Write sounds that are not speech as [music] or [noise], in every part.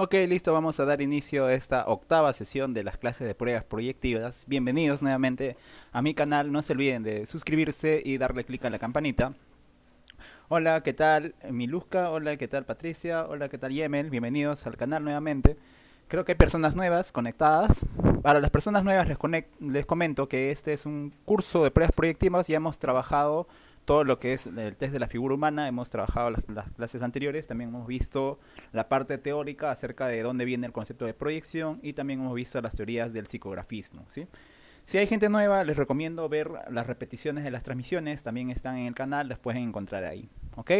Ok, listo, vamos a dar inicio a esta octava sesión de las clases de pruebas proyectivas. Bienvenidos nuevamente a mi canal, no se olviden de suscribirse y darle clic a la campanita. Hola, ¿qué tal Miluska? Hola, ¿qué tal Patricia? Hola, ¿qué tal Yemel? Bienvenidos al canal nuevamente. Creo que hay personas nuevas conectadas. Para las personas nuevas les, comento que este es un curso de pruebas proyectivas, y hemos trabajado todo lo que es el test de la figura humana, hemos trabajado las, clases anteriores, también hemos visto la parte teórica acerca de dónde viene el concepto de proyección y también hemos visto las teorías del psicografismo, ¿sí? Si hay gente nueva, les recomiendo ver las repeticiones de las transmisiones, también están en el canal, las pueden encontrar ahí. ¿Ok?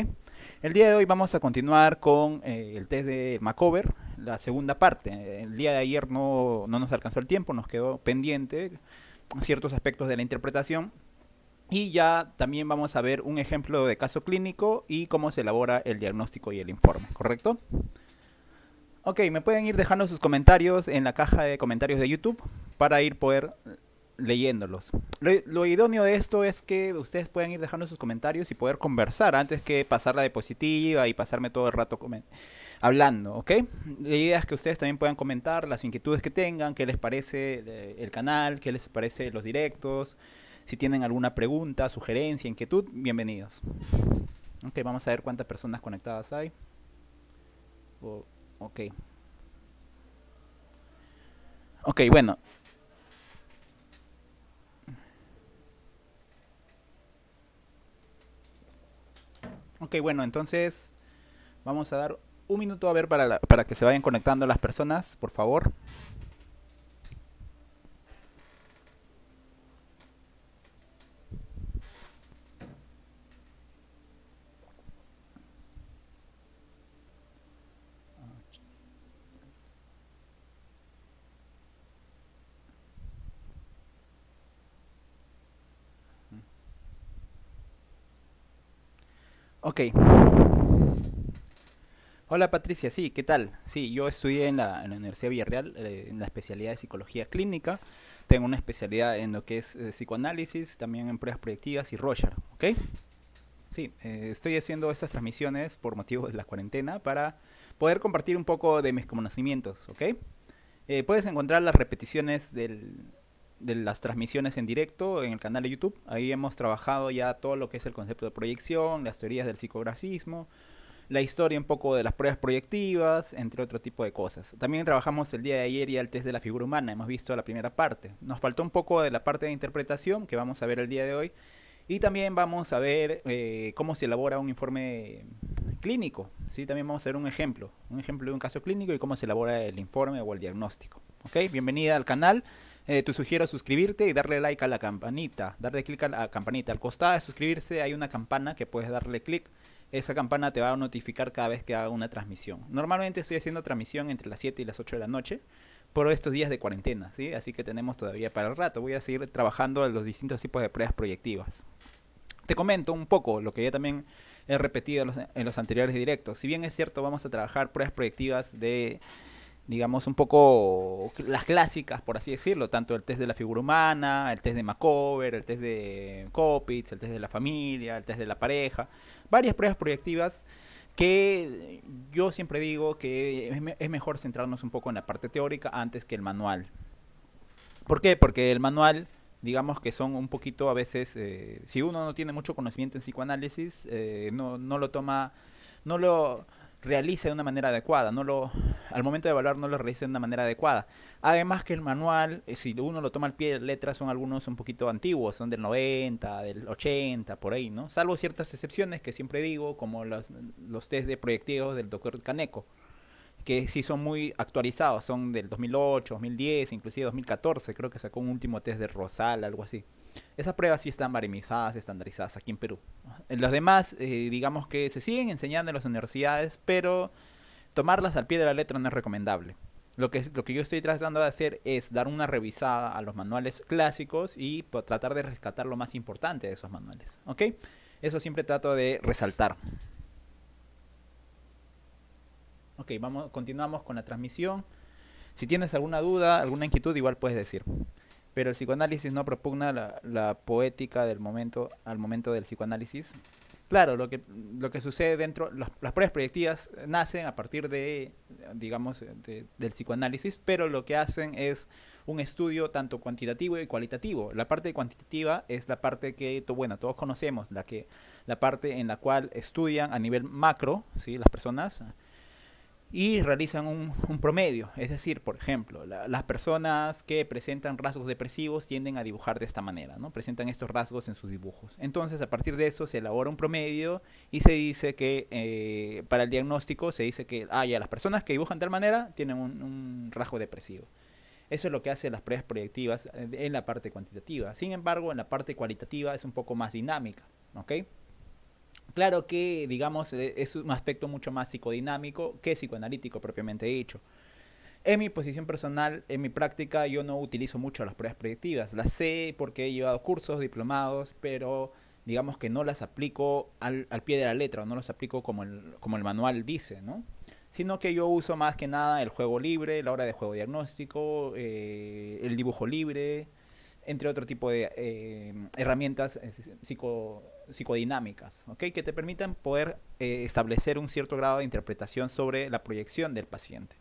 El día de hoy vamos a continuar con eh, el test de Macover, la segunda parte. El día de ayer no, no nos alcanzó el tiempo, nos quedó pendiente ciertos aspectos de la interpretación. Y ya también vamos a ver un ejemplo de caso clínico y cómo se elabora el diagnóstico y el informe, ¿correcto? Ok, me pueden ir dejando sus comentarios en la caja de comentarios de YouTube para ir poder leyéndolos. Lo, idóneo de esto es que ustedes puedan ir dejando sus comentarios y poder conversar antes que pasar la diapositiva y pasarme todo el rato hablando, ¿ok? La idea es que ustedes también puedan comentar las inquietudes que tengan, qué les parece el canal, qué les parece los directos, si tienen alguna pregunta, sugerencia, inquietud, bienvenidos. Ok, vamos a ver cuántas personas conectadas hay. ok. Ok, bueno. Ok, bueno, entonces vamos a dar un minuto a ver para, para que se vayan conectando las personas, por favor. Ok. Hola Patricia, sí, ¿qué tal? Sí, yo estudié en la, Universidad Villarreal, eh, en la especialidad de psicología clínica. Tengo una especialidad en lo que es eh, psicoanálisis, también en pruebas proyectivas y Roger, ¿ok? Sí, eh, estoy haciendo estas transmisiones por motivos de la cuarentena para poder compartir un poco de mis conocimientos, ¿ok? puedes encontrar las repeticiones del, de las transmisiones en directo en el canal de YouTube. Ahí hemos trabajado ya todo lo que es el concepto de proyección, las teorías del psicografismo, la historia un poco de las pruebas proyectivas, entre otro tipo de cosas. También trabajamos el día de ayer y el test de la figura humana, hemos visto la primera parte. Nos faltó un poco de la parte de interpretación que vamos a ver el día de hoy. Y también vamos a ver eh, cómo se elabora un informe clínico. ¿sí? También vamos a ver un ejemplo, un ejemplo de un caso clínico y cómo se elabora el informe o el diagnóstico. ¿Ok? Bienvenida al canal. Eh, te sugiero suscribirte y darle like a la campanita. Darle clic a la campanita. Al costado de suscribirse hay una campana que puedes darle clic. Esa campana te va a notificar cada vez que haga una transmisión. Normalmente estoy haciendo transmisión entre las 7 y las 8 de la noche por estos días de cuarentena, ¿sí? Así que tenemos todavía para el rato. Voy a seguir trabajando en los distintos tipos de pruebas proyectivas. Te comento un poco lo que ya también he repetido en los anteriores directos. Si bien es cierto, vamos a trabajar pruebas proyectivas de digamos, un poco las clásicas, por así decirlo, tanto el test de la figura humana, el test de Macover, el test de Copitz, el test de la familia, el test de la pareja, varias pruebas proyectivas que yo siempre digo que es mejor centrarnos un poco en la parte teórica antes que el manual. ¿Por qué? Porque el manual, digamos que son un poquito a veces, eh, si uno no tiene mucho conocimiento en psicoanálisis, eh, no, no lo toma, no lo realice de una manera adecuada, no lo, al momento de evaluar no lo realiza de una manera adecuada. Además que el manual, eh, si uno lo toma al pie de letra, son algunos un poquito antiguos, son del 90, del 80, por ahí, ¿no? Salvo ciertas excepciones que siempre digo, como los, los test de proyectivos del doctor Caneco, que sí son muy actualizados, son del 2008, 2010, inclusive 2014, creo que sacó un último test de Rosal, algo así. Esas pruebas sí están barimizadas, estandarizadas aquí en Perú. los demás, eh, digamos que se siguen enseñando en las universidades, pero tomarlas al pie de la letra no es recomendable. Lo que, lo que yo estoy tratando de hacer es dar una revisada a los manuales clásicos y tratar de rescatar lo más importante de esos manuales. Eso siempre trato de resaltar. Ok, vamos, continuamos con la transmisión. Si tienes alguna duda, alguna inquietud, igual puedes decir pero el psicoanálisis no propugna la, poética del momento al momento del psicoanálisis. Claro, lo que, lo que sucede dentro, las, pruebas proyectivas nacen a partir de, digamos, del psicoanálisis, pero lo que hacen es un estudio tanto cuantitativo y cualitativo. La parte cuantitativa es la parte que, bueno, todos conocemos, la, que, la parte en la cual estudian a nivel macro, ¿sí? las personas, y realizan un, promedio. Es decir, por ejemplo, las personas que presentan rasgos depresivos tienden a dibujar de esta manera, ¿no? Presentan estos rasgos en sus dibujos. Entonces, a partir de eso se elabora un promedio y se dice que eh, para el diagnóstico se dice que, ah, las personas que dibujan de tal manera tienen un, rasgo depresivo. Eso es lo que hacen las pruebas proyectivas eh, en la parte cuantitativa. Sin embargo, en la parte cualitativa es un poco más dinámica, ¿ok? Claro que, digamos, e, es un aspecto mucho más psicodinámico que psicoanalítico propiamente dicho. En mi posición personal, en mi práctica, yo no utilizo mucho las pruebas proyectivas. Las sé porque he llevado cursos, diplomados, pero digamos que no las aplico al, pie de la letra, no las aplico como el, como el manual dice, ¿no? Sino que yo uso más que nada el juego libre, la hora de juego diagnóstico, eh, el dibujo libre, entre otro tipo de eh, herramientas psicodinámicas, que te permitan poder eh, establecer un cierto grado de interpretación sobre la proyección del paciente.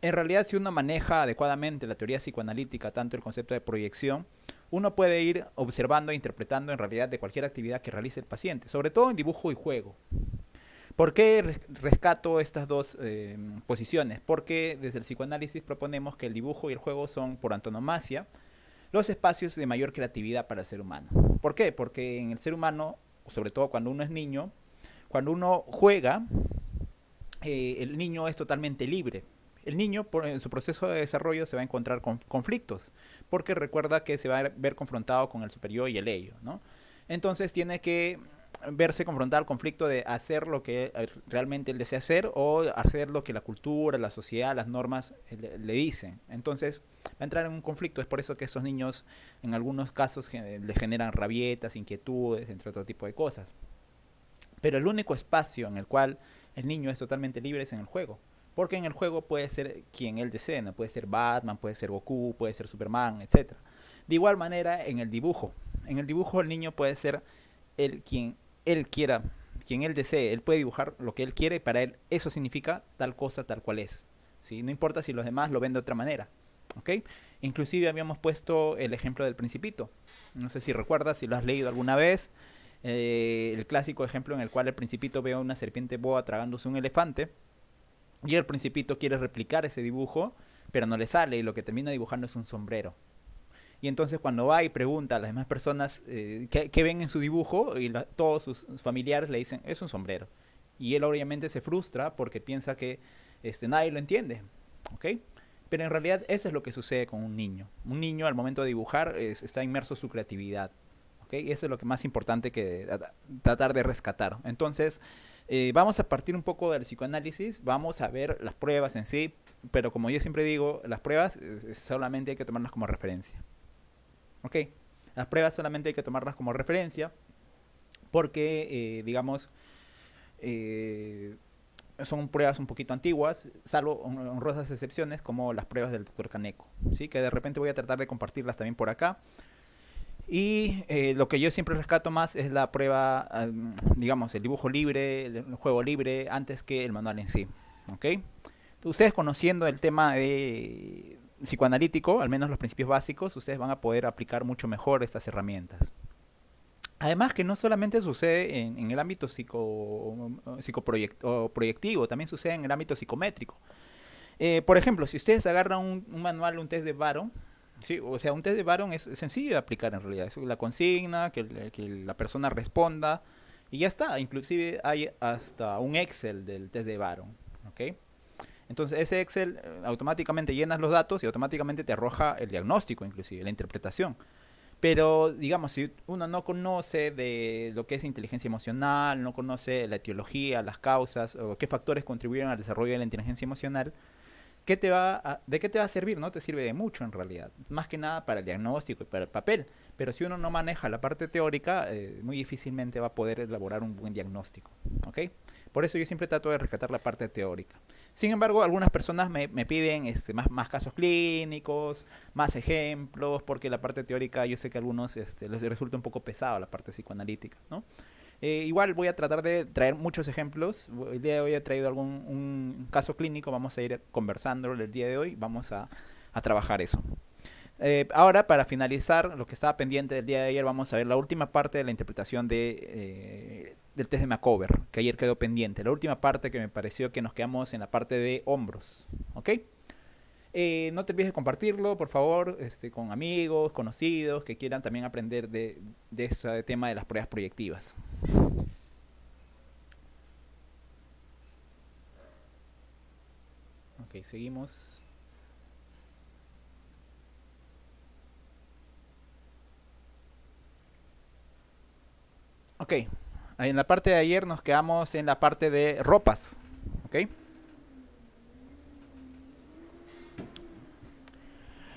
En realidad, si uno maneja adecuadamente la teoría psicoanalítica, tanto el concepto de proyección, uno puede ir observando e interpretando en realidad de cualquier actividad que realice el paciente, sobre todo en dibujo y juego. ¿Por qué rescato estas dos eh, posiciones? Porque desde el psicoanálisis proponemos que el dibujo y el juego son, por antonomasia, los espacios de mayor creatividad para el ser humano. ¿Por qué? Porque en el ser humano, sobre todo cuando uno es niño, cuando uno juega, eh, el niño es totalmente libre. El niño en su proceso de desarrollo se va a encontrar con conflictos, porque recuerda que se va a ver confrontado con el superior y el ello, ¿no? Entonces tiene que verse confrontado al conflicto de hacer lo que realmente él desea hacer o hacer lo que la cultura, la sociedad, las normas eh, le, dicen. Entonces va a entrar en un conflicto. Es por eso que estos niños en algunos casos eh, le generan rabietas, inquietudes, entre otro tipo de cosas. Pero el único espacio en el cual el niño es totalmente libre es en el juego. Porque en el juego puede ser quien él desee, puede ser Batman, puede ser Goku, puede ser Superman, etc. De igual manera en el dibujo. En el dibujo el niño puede ser el quien él quiera, quien él desee, él puede dibujar lo que él quiere y para él eso significa tal cosa tal cual es. ¿sí? No importa si los demás lo ven de otra manera. ¿ok? Inclusive habíamos puesto el ejemplo del principito. No sé si recuerdas, si lo has leído alguna vez. Eh, el clásico ejemplo en el cual el principito ve a una serpiente boa tragándose un elefante y el principito quiere replicar ese dibujo, pero no le sale y lo que termina dibujando es un sombrero. Y entonces cuando va y pregunta a las demás personas eh, ¿qué, ven en su dibujo, y todos sus, familiares le dicen, es un sombrero. Y él obviamente se frustra porque piensa que este, nadie lo entiende. Pero en realidad eso es lo que sucede con un niño. Un niño al momento de dibujar está inmerso en su creatividad. ¿okay? Eso es lo que más importante que tratar de rescatar. Entonces, eh, vamos a partir un poco del psicoanálisis, vamos a ver las pruebas en sí, pero como yo siempre digo, las pruebas eh, solamente hay que tomarlas como referencia. Las pruebas solamente hay que tomarlas como referencia porque, eh, digamos, eh, son pruebas un poquito antiguas, salvo honrosas excepciones como las pruebas del doctor Caneco, ¿sí? que de repente voy a tratar de compartirlas también por acá. Y eh, lo que yo siempre rescato más es la prueba, digamos, el dibujo libre, el juego libre, antes que el manual en sí. ¿okay? Ustedes conociendo el tema de, psicoanalítico, al menos los principios básicos, ustedes van a poder aplicar mucho mejor estas herramientas. Además que no solamente sucede en, el ámbito psico, psicoproyectivo, también sucede en el ámbito psicométrico. Eh, por ejemplo, si ustedes agarran un, manual, un test de Baron, ¿sí? o sea, un test de Baron es, sencillo de aplicar en realidad. Es la consigna, que, la persona responda, y ya está. Inclusive hay hasta un Excel del test de Baron. ¿okay? Entonces ese Excel eh, automáticamente llenas los datos y automáticamente te arroja el diagnóstico inclusive, la interpretación. Pero digamos, si uno no conoce de lo que es inteligencia emocional, no conoce la etiología, las causas o qué factores contribuyen al desarrollo de la inteligencia emocional, te va ¿de qué te va a servir? No te sirve de mucho en realidad, más que nada para el diagnóstico y para el papel. Pero si uno no maneja la parte teórica, eh, muy difícilmente va a poder elaborar un buen diagnóstico. ¿ok? Por eso yo siempre trato de rescatar la parte teórica. Sin embargo, algunas personas me, piden este, más, más casos clínicos, más ejemplos, porque la parte teórica yo sé que a algunos este, les resulta un poco pesado la parte psicoanalítica, eh, igual voy a tratar de traer muchos ejemplos. El día de hoy he traído algún un caso clínico, vamos a ir conversando el día de hoy, vamos a, trabajar eso. Eh, ahora, para finalizar, lo que estaba pendiente del día de ayer, vamos a ver la última parte de la interpretación de eh, del test de Macover, que ayer quedó pendiente. La última parte que me pareció que nos quedamos en la parte de hombros, ¿ok? Eh, no te olvides de compartirlo, por favor, este, con amigos, conocidos, que quieran también aprender de, de ese tema de las pruebas proyectivas. Ok, seguimos. Ok, en la parte de ayer nos quedamos en la parte de ropas.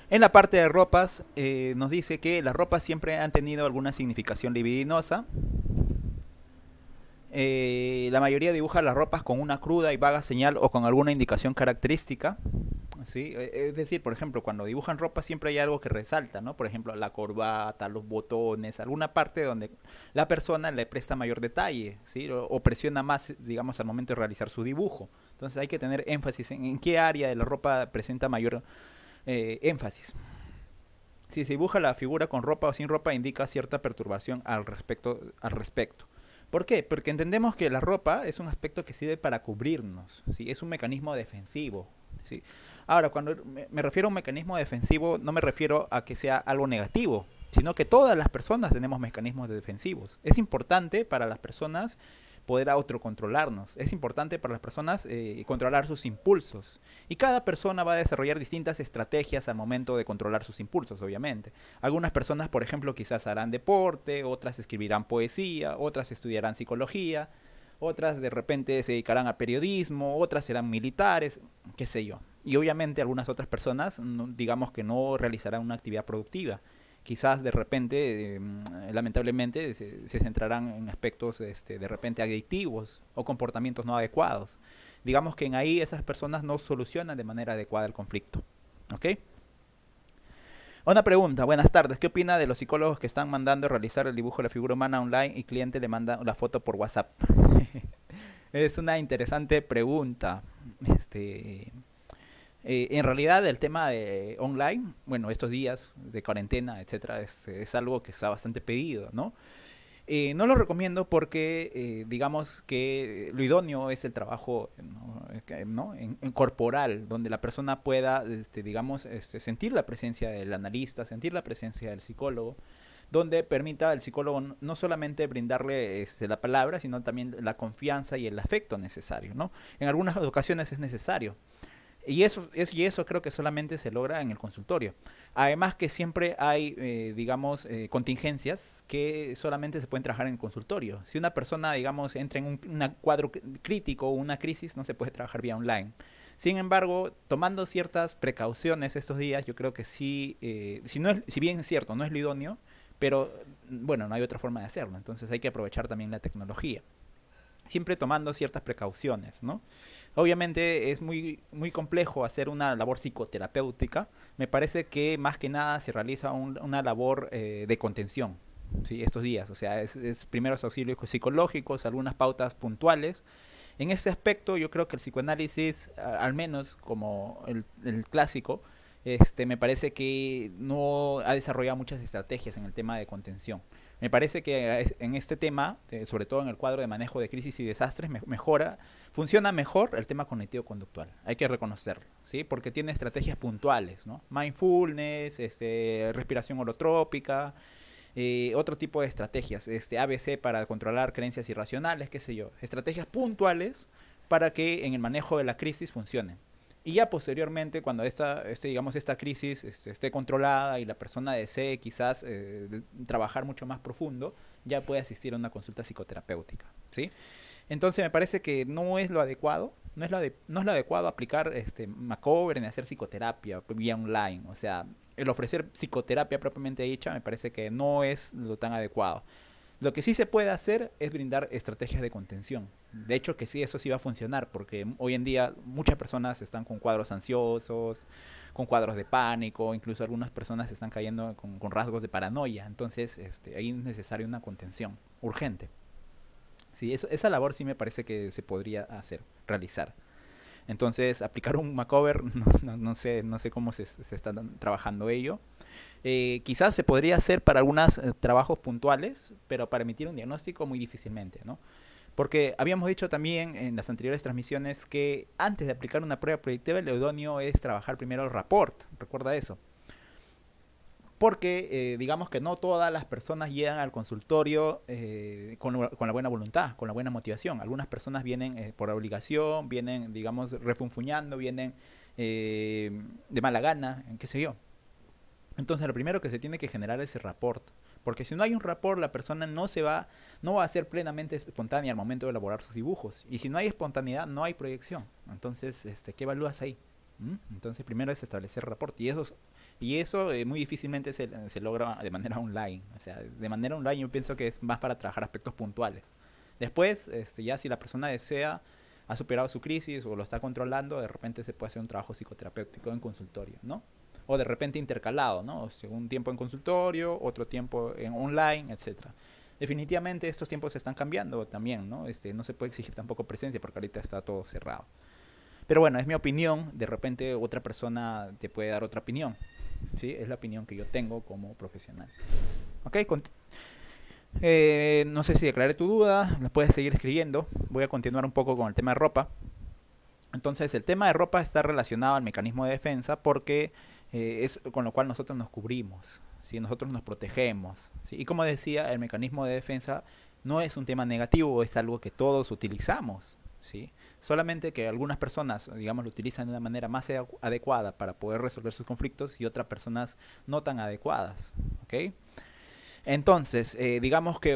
En la parte de ropas eh, nos dice que las ropas siempre han tenido alguna significación libidinosa. Eh, la mayoría dibuja las ropas con una cruda y vaga señal o con alguna indicación característica. E, es decir, por ejemplo, cuando dibujan ropa siempre hay algo que resalta, ¿no? Por ejemplo, la corbata, los botones, alguna parte donde la persona le presta mayor detalle, ¿sí? O, presiona más, digamos, al momento de realizar su dibujo. Entonces hay que tener énfasis en, qué área de la ropa presenta mayor eh, énfasis. Si se dibuja la figura con ropa o sin ropa indica cierta perturbación al respecto. Al respecto. ¿Por qué? Porque entendemos que la ropa es un aspecto que sirve para cubrirnos, ¿sí? es un mecanismo defensivo, Ahora, cuando me refiero a un mecanismo defensivo, no me refiero a que sea algo negativo, sino que todas las personas tenemos mecanismos defensivos. Es importante para las personas poder autocontrolarnos. Es importante para las personas eh, controlar sus impulsos. Y cada persona va a desarrollar distintas estrategias al momento de controlar sus impulsos, obviamente. Algunas personas, por ejemplo, quizás harán deporte, otras escribirán poesía, otras estudiarán psicología, otras de repente se dedicarán a periodismo, otras serán militares, qué sé yo. Y obviamente algunas otras personas, digamos que no realizarán una actividad productiva. Quizás de repente, em, lamentablemente, se, centrarán en aspectos este, de repente adictivos o comportamientos no adecuados. Digamos que en ahí esas personas no solucionan de manera adecuada el conflicto. ¿Ok? Una pregunta, buenas tardes. ¿Qué opina de los psicólogos que están mandando realizar el dibujo de la figura humana online y cliente le manda la foto por WhatsApp? [laughs] es una interesante pregunta. Este, eh, en realidad el tema de online, bueno, estos días de cuarentena, etcétera, es, algo que está bastante pedido, ¿no? Eh, no lo recomiendo porque eh, digamos que lo idóneo es el trabajo ¿no? corporal, donde la persona pueda, este, digamos, este, sentir la presencia del analista, sentir la presencia del psicólogo, donde permita al psicólogo no solamente brindarle este, la palabra, sino también la confianza y el afecto necesario, ¿no? En algunas ocasiones es necesario. Y eso, es, y eso creo que solamente se logra en el consultorio. Además que siempre hay, eh, digamos, eh, contingencias que solamente se pueden trabajar en el consultorio. Si una persona, digamos, entra en un cuadro crítico o una crisis, no se puede trabajar vía online. Sin embargo, tomando ciertas precauciones estos días, yo creo que sí, eh, si, no si bien es cierto, no es lo idóneo, pero bueno, no hay otra forma de hacerlo, entonces hay que aprovechar también la tecnología. Siempre tomando ciertas precauciones, ¿no? Obviamente es muy, muy complejo hacer una labor psicoterapéutica. Me parece que más que nada se realiza una labor eh, de contención, Sí, estos días. O sea, es, primeros auxilios psicológicos, algunas pautas puntuales. En ese aspecto, yo creo que el psicoanálisis, al menos como el clásico, este, me parece que no ha desarrollado muchas estrategias en el tema de contención. Me parece que en este tema, eh, sobre todo en el cuadro de manejo de crisis y desastres, mejora, funciona mejor el tema cognitivo-conductual. Hay que reconocerlo, ¿sí? Porque tiene estrategias puntuales, Mindfulness, este, respiración holotrópica, eh, otro tipo de estrategias, este, ABC para controlar creencias irracionales, qué sé yo. Estrategias puntuales para que en el manejo de la crisis funcionen. Y ya posteriormente, cuando esta, este, digamos, esta crisis este, esté controlada y la persona desee quizás eh, trabajar mucho más profundo, ya puede asistir a una consulta psicoterapéutica. ¿sí? Entonces me parece que no es lo adecuado, no es lo, no es lo adecuado aplicar este, macover ni hacer psicoterapia vía online. O sea, el ofrecer psicoterapia propiamente dicha me parece que no es lo tan adecuado. Lo que sí se puede hacer es brindar estrategias de contención. De hecho, que sí, eso sí va a funcionar, porque hoy en día muchas personas están con cuadros ansiosos, con cuadros de pánico, incluso algunas personas están cayendo con, rasgos de paranoia. Entonces, este, ahí es necesaria una contención urgente. Sí, esa labor sí me parece que se podría hacer, realizar. Entonces, aplicar un Macover, [laughs] no, sé, no sé cómo se, se está trabajando ello. Eh, quizás se podría hacer para algunos eh, trabajos puntuales, pero para emitir un diagnóstico muy difícilmente, ¿no? Porque habíamos dicho también en las anteriores transmisiones que antes de aplicar una prueba predictiva el idóneo es trabajar primero el rapport, recuerda eso. Porque eh, digamos que no todas las personas llegan al consultorio con, la buena voluntad, con la buena motivación. Algunas personas vienen por obligación, vienen, digamos, refunfuñando, vienen de mala gana, qué sé yo. Entonces lo primero que se tiene que generar es el rapport, porque si no hay un rapport la persona no se va, no va a ser plenamente espontánea al momento de elaborar sus dibujos. Y si no hay espontaneidad no hay proyección. Entonces, este, ¿qué evalúas ahí? ¿Mm? Entonces primero es establecer rapport y eso, y eso eh, muy difícilmente se, logra de manera online. O sea, de manera online yo pienso que es más para trabajar aspectos puntuales. Después, este, ya si la persona desea ha superado su crisis o lo está controlando, de repente se puede hacer un trabajo psicoterapéutico en consultorio, ¿no? o de repente intercalado, ¿no? un tiempo en consultorio, otro tiempo en online, etcétera. Definitivamente estos tiempos se están cambiando también, ¿no? Este, no se puede exigir tampoco presencia porque ahorita está todo cerrado. Pero bueno, es mi opinión, de repente otra persona te puede dar otra opinión, ¿sí? Es la opinión que yo tengo como profesional. Ok, eh, no sé si declaré tu duda, la puedes seguir escribiendo. Voy a continuar un poco con el tema de ropa. Entonces, el tema de ropa está relacionado al mecanismo de defensa porque eh, es con lo cual nosotros nos cubrimos, si nosotros nos protegemos. Y como decía, el mecanismo de defensa no es un tema negativo, es algo que todos utilizamos. ¿sí? Solamente que algunas personas, digamos, lo utilizan de una manera más adecuada para poder resolver sus conflictos y otras personas no tan adecuadas. Entonces, eh, digamos que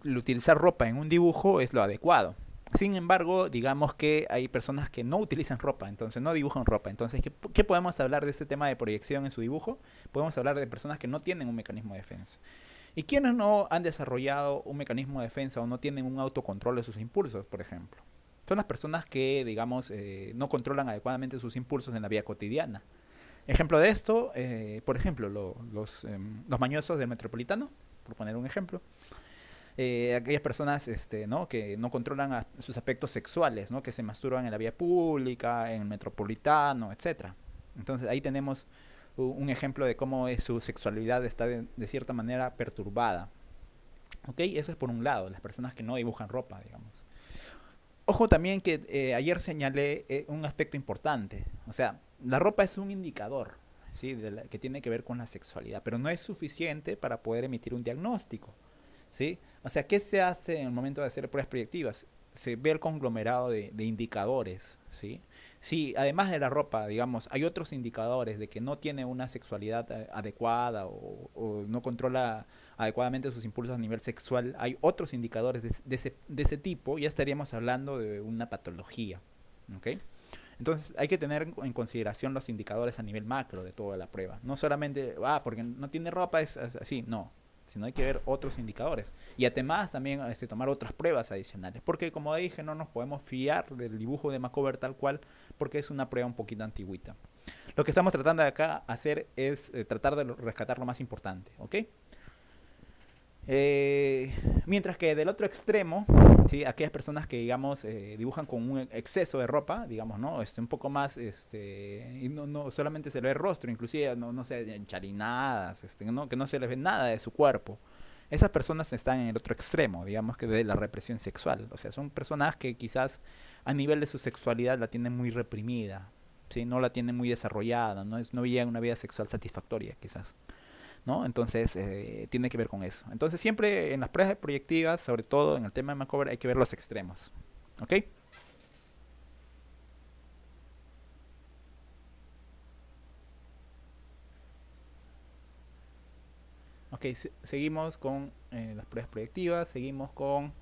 el utilizar ropa en un dibujo es lo adecuado. Sin embargo, digamos que hay personas que no utilizan ropa, entonces no dibujan ropa. Entonces, ¿qué, podemos hablar de ese tema de proyección en su dibujo? Podemos hablar de personas que no tienen un mecanismo de defensa. ¿Y quienes no han desarrollado un mecanismo de defensa o no tienen un autocontrol de sus impulsos, por ejemplo? Son las personas que, digamos, eh, no controlan adecuadamente sus impulsos en la vida cotidiana. Ejemplo de esto, eh, por ejemplo, em, los mañosos del metropolitano, por poner un ejemplo eh, aquellas personas este, ¿no? que no controlan sus aspectos sexuales, que se masturban en la vía pública, en el metropolitano, etc. Entonces ahí tenemos un ejemplo de cómo es, su sexualidad está de, cierta manera perturbada. ¿Ok? Eso es por un lado, las personas que no dibujan ropa, digamos. Ojo también que eh, ayer señalé eh, un aspecto importante. O sea, la ropa es un indicador que tiene que ver con la sexualidad, pero no es suficiente para poder emitir un diagnóstico. ¿sí? O sea, ¿qué se hace en el momento de hacer pruebas proyectivas? Se ve el conglomerado de, indicadores, ¿sí? Si además de la ropa, digamos, hay otros indicadores de que no tiene una sexualidad eh, adecuada o, no controla adecuadamente sus impulsos a nivel sexual, hay otros indicadores de, ese, tipo, ya estaríamos hablando de una patología, Entonces hay que tener en consideración los indicadores a nivel macro de toda la prueba. No solamente, ah, porque no tiene ropa, es así, no sino hay que ver otros indicadores. Y además también este, tomar otras pruebas adicionales, porque como dije, no nos podemos fiar del dibujo de Macover tal cual, porque es una prueba un poquito antigüita. Lo que estamos tratando de acá hacer es eh, tratar de rescatar lo más importante, ¿ok? Eh, mientras que del otro extremo, ¿sí? aquellas personas que, digamos, eh, dibujan con un exceso de ropa, digamos, ¿no? Este, un poco más, este, y no, solamente se le ve el rostro, inclusive, no, no sé, encharinadas, este, ¿no? que no se les ve nada de su cuerpo. Esas personas están en el otro extremo, digamos, que de la represión sexual. O sea, son personas que quizás a nivel de su sexualidad la tienen muy reprimida, ¿sí? No la tienen muy desarrollada, no, es, no una vida sexual satisfactoria, quizás. ¿no? Entonces, eh, tiene que ver con eso. Entonces, siempre en las pruebas proyectivas, sobre todo en el tema de Macover hay que ver los extremos, ¿ok? Ok, seguimos con eh, las pruebas proyectivas, seguimos con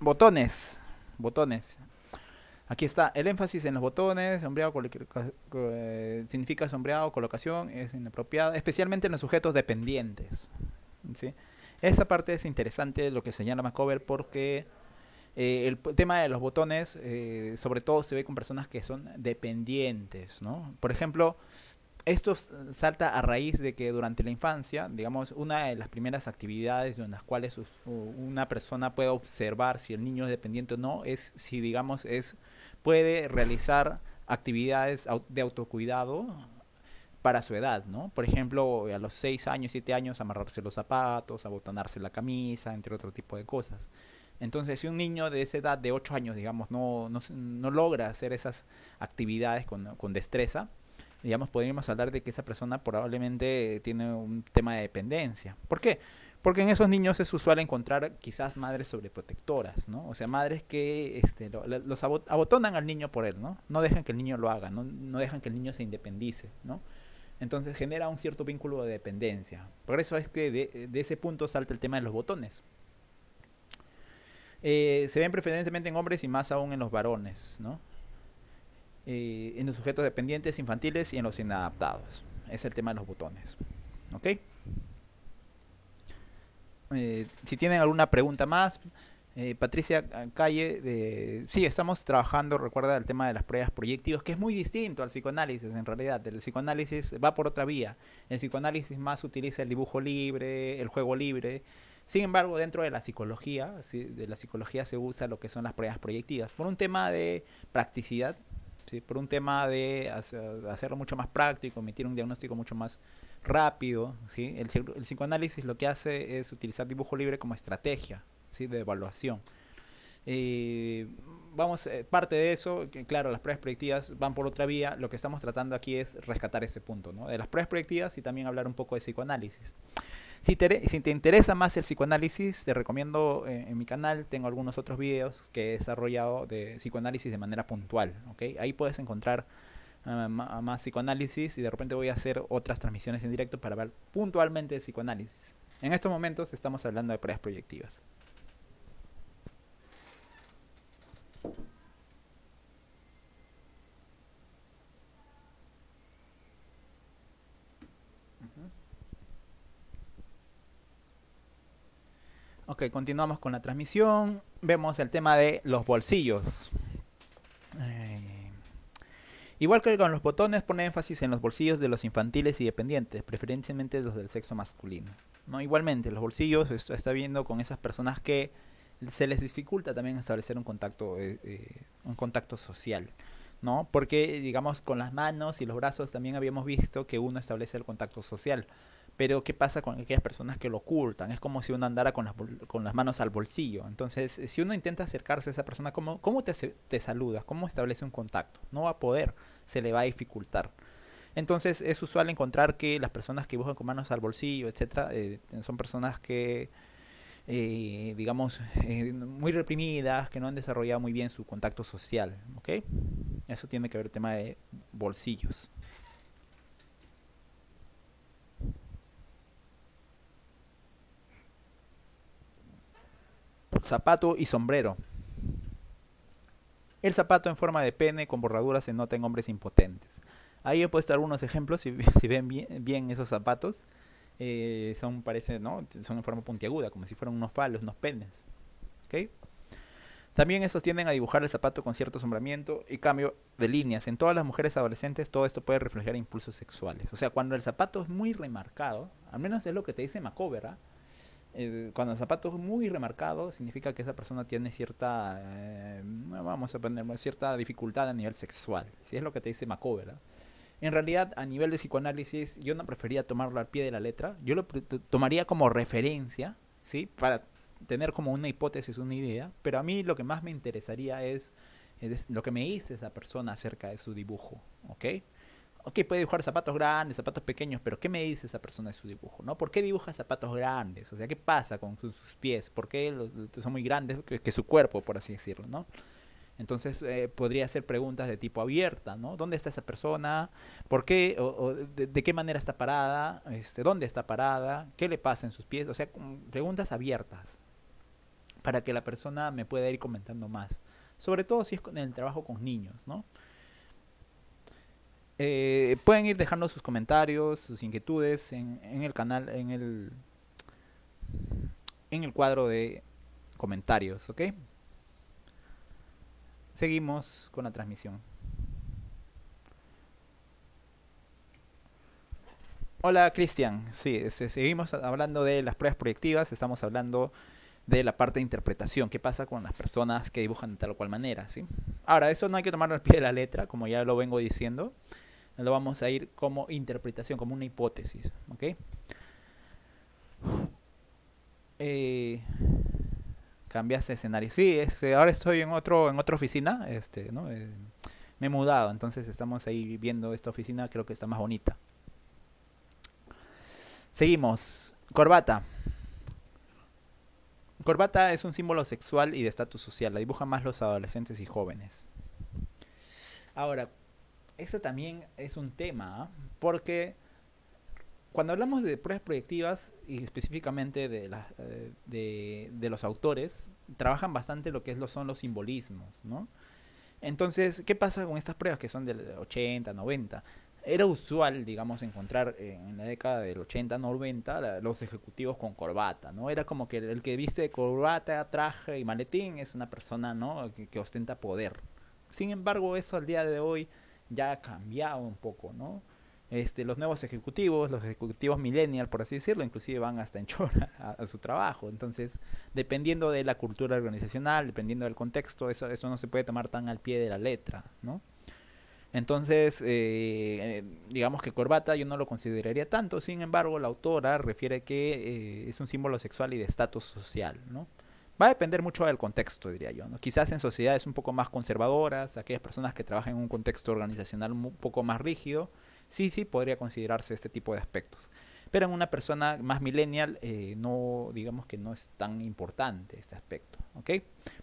botones, botones. Aquí está, el énfasis en los botones, sombreado eh, significa sombreado, colocación es inapropiada, especialmente en los sujetos dependientes. ¿sí? Esa parte es interesante lo que señala McCover porque eh, el tema de los botones eh, sobre todo se ve con personas que son dependientes, ¿no? Por ejemplo, esto salta a raíz de que durante la infancia, digamos, una de las primeras actividades en las cuales una persona puede observar si el niño es dependiente o no es si, digamos, es puede realizar actividades de autocuidado para su edad, ¿no? Por ejemplo, a los 6 años, 7 años, amarrarse los zapatos, abotonarse la camisa, entre otro tipo de cosas. Entonces, si un niño de esa edad, de 8 años, digamos, no, no, logra hacer esas actividades con, con, destreza, digamos, podríamos hablar de que esa persona probablemente tiene un tema de dependencia. ¿Por qué? Porque en esos niños es usual encontrar quizás madres sobreprotectoras, ¿no? O sea, madres que este, los abotonan al niño por él, ¿no? No dejan que el niño lo haga, no, dejan que el niño se independice, ¿no? Entonces genera un cierto vínculo de dependencia. Por eso es que de, ese punto salta el tema de los botones. Eh, se ven preferentemente en hombres y más aún en los varones, ¿no? Eh, en los sujetos dependientes infantiles y en los inadaptados. Es el tema de los botones. ¿Ok? Eh, si tienen alguna pregunta más, eh, Patricia Calle, de sí, estamos trabajando, recuerda, el tema de las pruebas proyectivas, que es muy distinto al psicoanálisis en realidad. El psicoanálisis va por otra vía. El psicoanálisis más utiliza el dibujo libre, el juego libre. Sin embargo, dentro de la psicología, de la psicología se usa lo que son las pruebas proyectivas, por un tema de practicidad, por un tema de hacerlo mucho más práctico, emitir un diagnóstico mucho más rápido. ¿sí? El, psicoanálisis lo que hace es utilizar dibujo libre como estrategia ¿sí? de evaluación. Eh, vamos, eh, parte de eso, claro, las pruebas proyectivas van por otra vía. Lo que estamos tratando aquí es rescatar ese punto ¿no? de las pruebas proyectivas y también hablar un poco de psicoanálisis. Si te, interesa más el psicoanálisis, te recomiendo eh, en mi canal, tengo algunos otros videos que he desarrollado de psicoanálisis de manera puntual. Ahí puedes encontrar más psicoanálisis y de repente voy a hacer otras transmisiones en directo para ver puntualmente de psicoanálisis. En estos momentos estamos hablando de pruebas proyectivas. Ok, continuamos con la transmisión. Vemos el tema de los bolsillos. Eh, Igual que con los botones, pone énfasis en los bolsillos de los infantiles y dependientes, preferentemente los del sexo masculino. ¿no? Igualmente, los bolsillos esto está viendo con esas personas que se les dificulta también establecer un contacto, eh, eh, un contacto social. ¿no? Porque, digamos, con las manos y los brazos también habíamos visto que uno establece el contacto social. Pero, ¿qué pasa con aquellas personas que lo ocultan? Es como si uno andara con las, con las manos al bolsillo. Entonces, eh, si uno intenta acercarse a esa persona, ¿cómo, cómo te, te saludas? ¿Cómo establece un contacto? No va a poder se le va a dificultar. Entonces es usual encontrar que las personas que buscan con manos al bolsillo, etcétera, eh, son personas que, eh, digamos, eh, muy reprimidas, que no han desarrollado muy bien su contacto social. ¿ok? Eso tiene que ver el tema de bolsillos. Zapato y sombrero. El zapato en forma de pene con borraduras se nota en hombres impotentes. Ahí he puesto algunos ejemplos, si, [laughs] si ven bien, esos zapatos, eh, son, parece, ¿no? Son en forma puntiaguda, como si fueran unos falos, unos penes. También esos tienden a dibujar el zapato con cierto asombramiento y cambio de líneas. En todas las mujeres adolescentes todo esto puede reflejar impulsos sexuales. O sea, cuando el zapato es muy remarcado, al menos es lo que te dice Macovera, ¿ah? Eh, cuando el zapato es muy remarcado, significa que esa persona tiene cierta, eh, vamos a cierta dificultad a nivel sexual. Si es lo que te dice Macó, ¿verdad? En realidad, a nivel de psicoanálisis, yo no prefería tomarlo al pie de la letra. Yo lo tomaría como referencia, ¿sí? Para tener como una hipótesis, una idea. Pero a mí lo que más me interesaría es, es lo que me dice esa persona acerca de su dibujo, ¿ok? ok, puede dibujar zapatos grandes, zapatos pequeños, pero ¿qué me dice esa persona de su dibujo? ¿no? ¿Por qué dibuja zapatos grandes? O sea, ¿qué pasa con sus, pies? ¿Por qué son muy grandes que, su cuerpo, por así decirlo? ¿no? Entonces, eh, podría hacer preguntas de tipo abierta, ¿no? ¿Dónde está esa persona? ¿Por qué? de, qué manera está parada? Este, ¿Dónde está parada? ¿Qué le pasa en sus pies? O sea, preguntas abiertas para que la persona me pueda ir comentando más. Sobre todo si es en el trabajo con niños, ¿no? Eh, pueden ir dejando sus comentarios, sus inquietudes en, el canal, en el, en el cuadro de comentarios, ¿ok? Seguimos con la transmisión. Hola Cristian, sí, seguimos hablando de las pruebas proyectivas, estamos hablando de la parte de interpretación, qué pasa con las personas que dibujan de tal o cual manera, ¿sí? Ahora, eso no hay que tomarlo al pie de la letra, como ya lo vengo diciendo. Lo vamos a ir como interpretación, como una hipótesis. ¿Ok? Eh, cambiaste escenario. Sí, este, ahora estoy en otro, en otra oficina, este, eh, me he mudado, entonces estamos ahí viendo esta oficina, creo que está más bonita. Seguimos. Corbata. Corbata es un símbolo sexual y de estatus social. La dibujan más los adolescentes y jóvenes. Ahora, ese también es un tema, ¿ah? porque cuando hablamos de pruebas proyectivas y específicamente de, las eh, de, los autores, trabajan bastante lo que es, lo, son los simbolismos, ¿no? Entonces, ¿qué pasa con estas pruebas que son del 80, 90? Era usual, digamos, encontrar en la década del 80, 90 los ejecutivos con corbata, ¿no? Era como que el que viste corbata, traje y maletín es una persona, ¿no? que ostenta poder. Sin embargo, eso al día de hoy ya ha cambiado un poco, ¿no? Este, los nuevos ejecutivos, los ejecutivos millennial, por así decirlo, inclusive van hasta en chora [laughs] a, su trabajo. Entonces, dependiendo de la cultura organizacional, dependiendo del contexto, eso, eso no se puede tomar tan al pie de la letra, ¿no? Entonces, eh, eh, digamos que corbata yo no lo consideraría tanto, sin embargo, la autora refiere que eh, es un símbolo sexual y de estatus social, ¿no? Va a depender mucho del contexto, diría yo. ¿no? Quizás en sociedades un poco más conservadoras, aquellas personas que trabajan en un contexto organizacional un poco más rígido, sí, sí podría considerarse este tipo de aspectos. Pero en una persona más millennial, eh, no, digamos que no es tan importante este aspecto. ¿ok?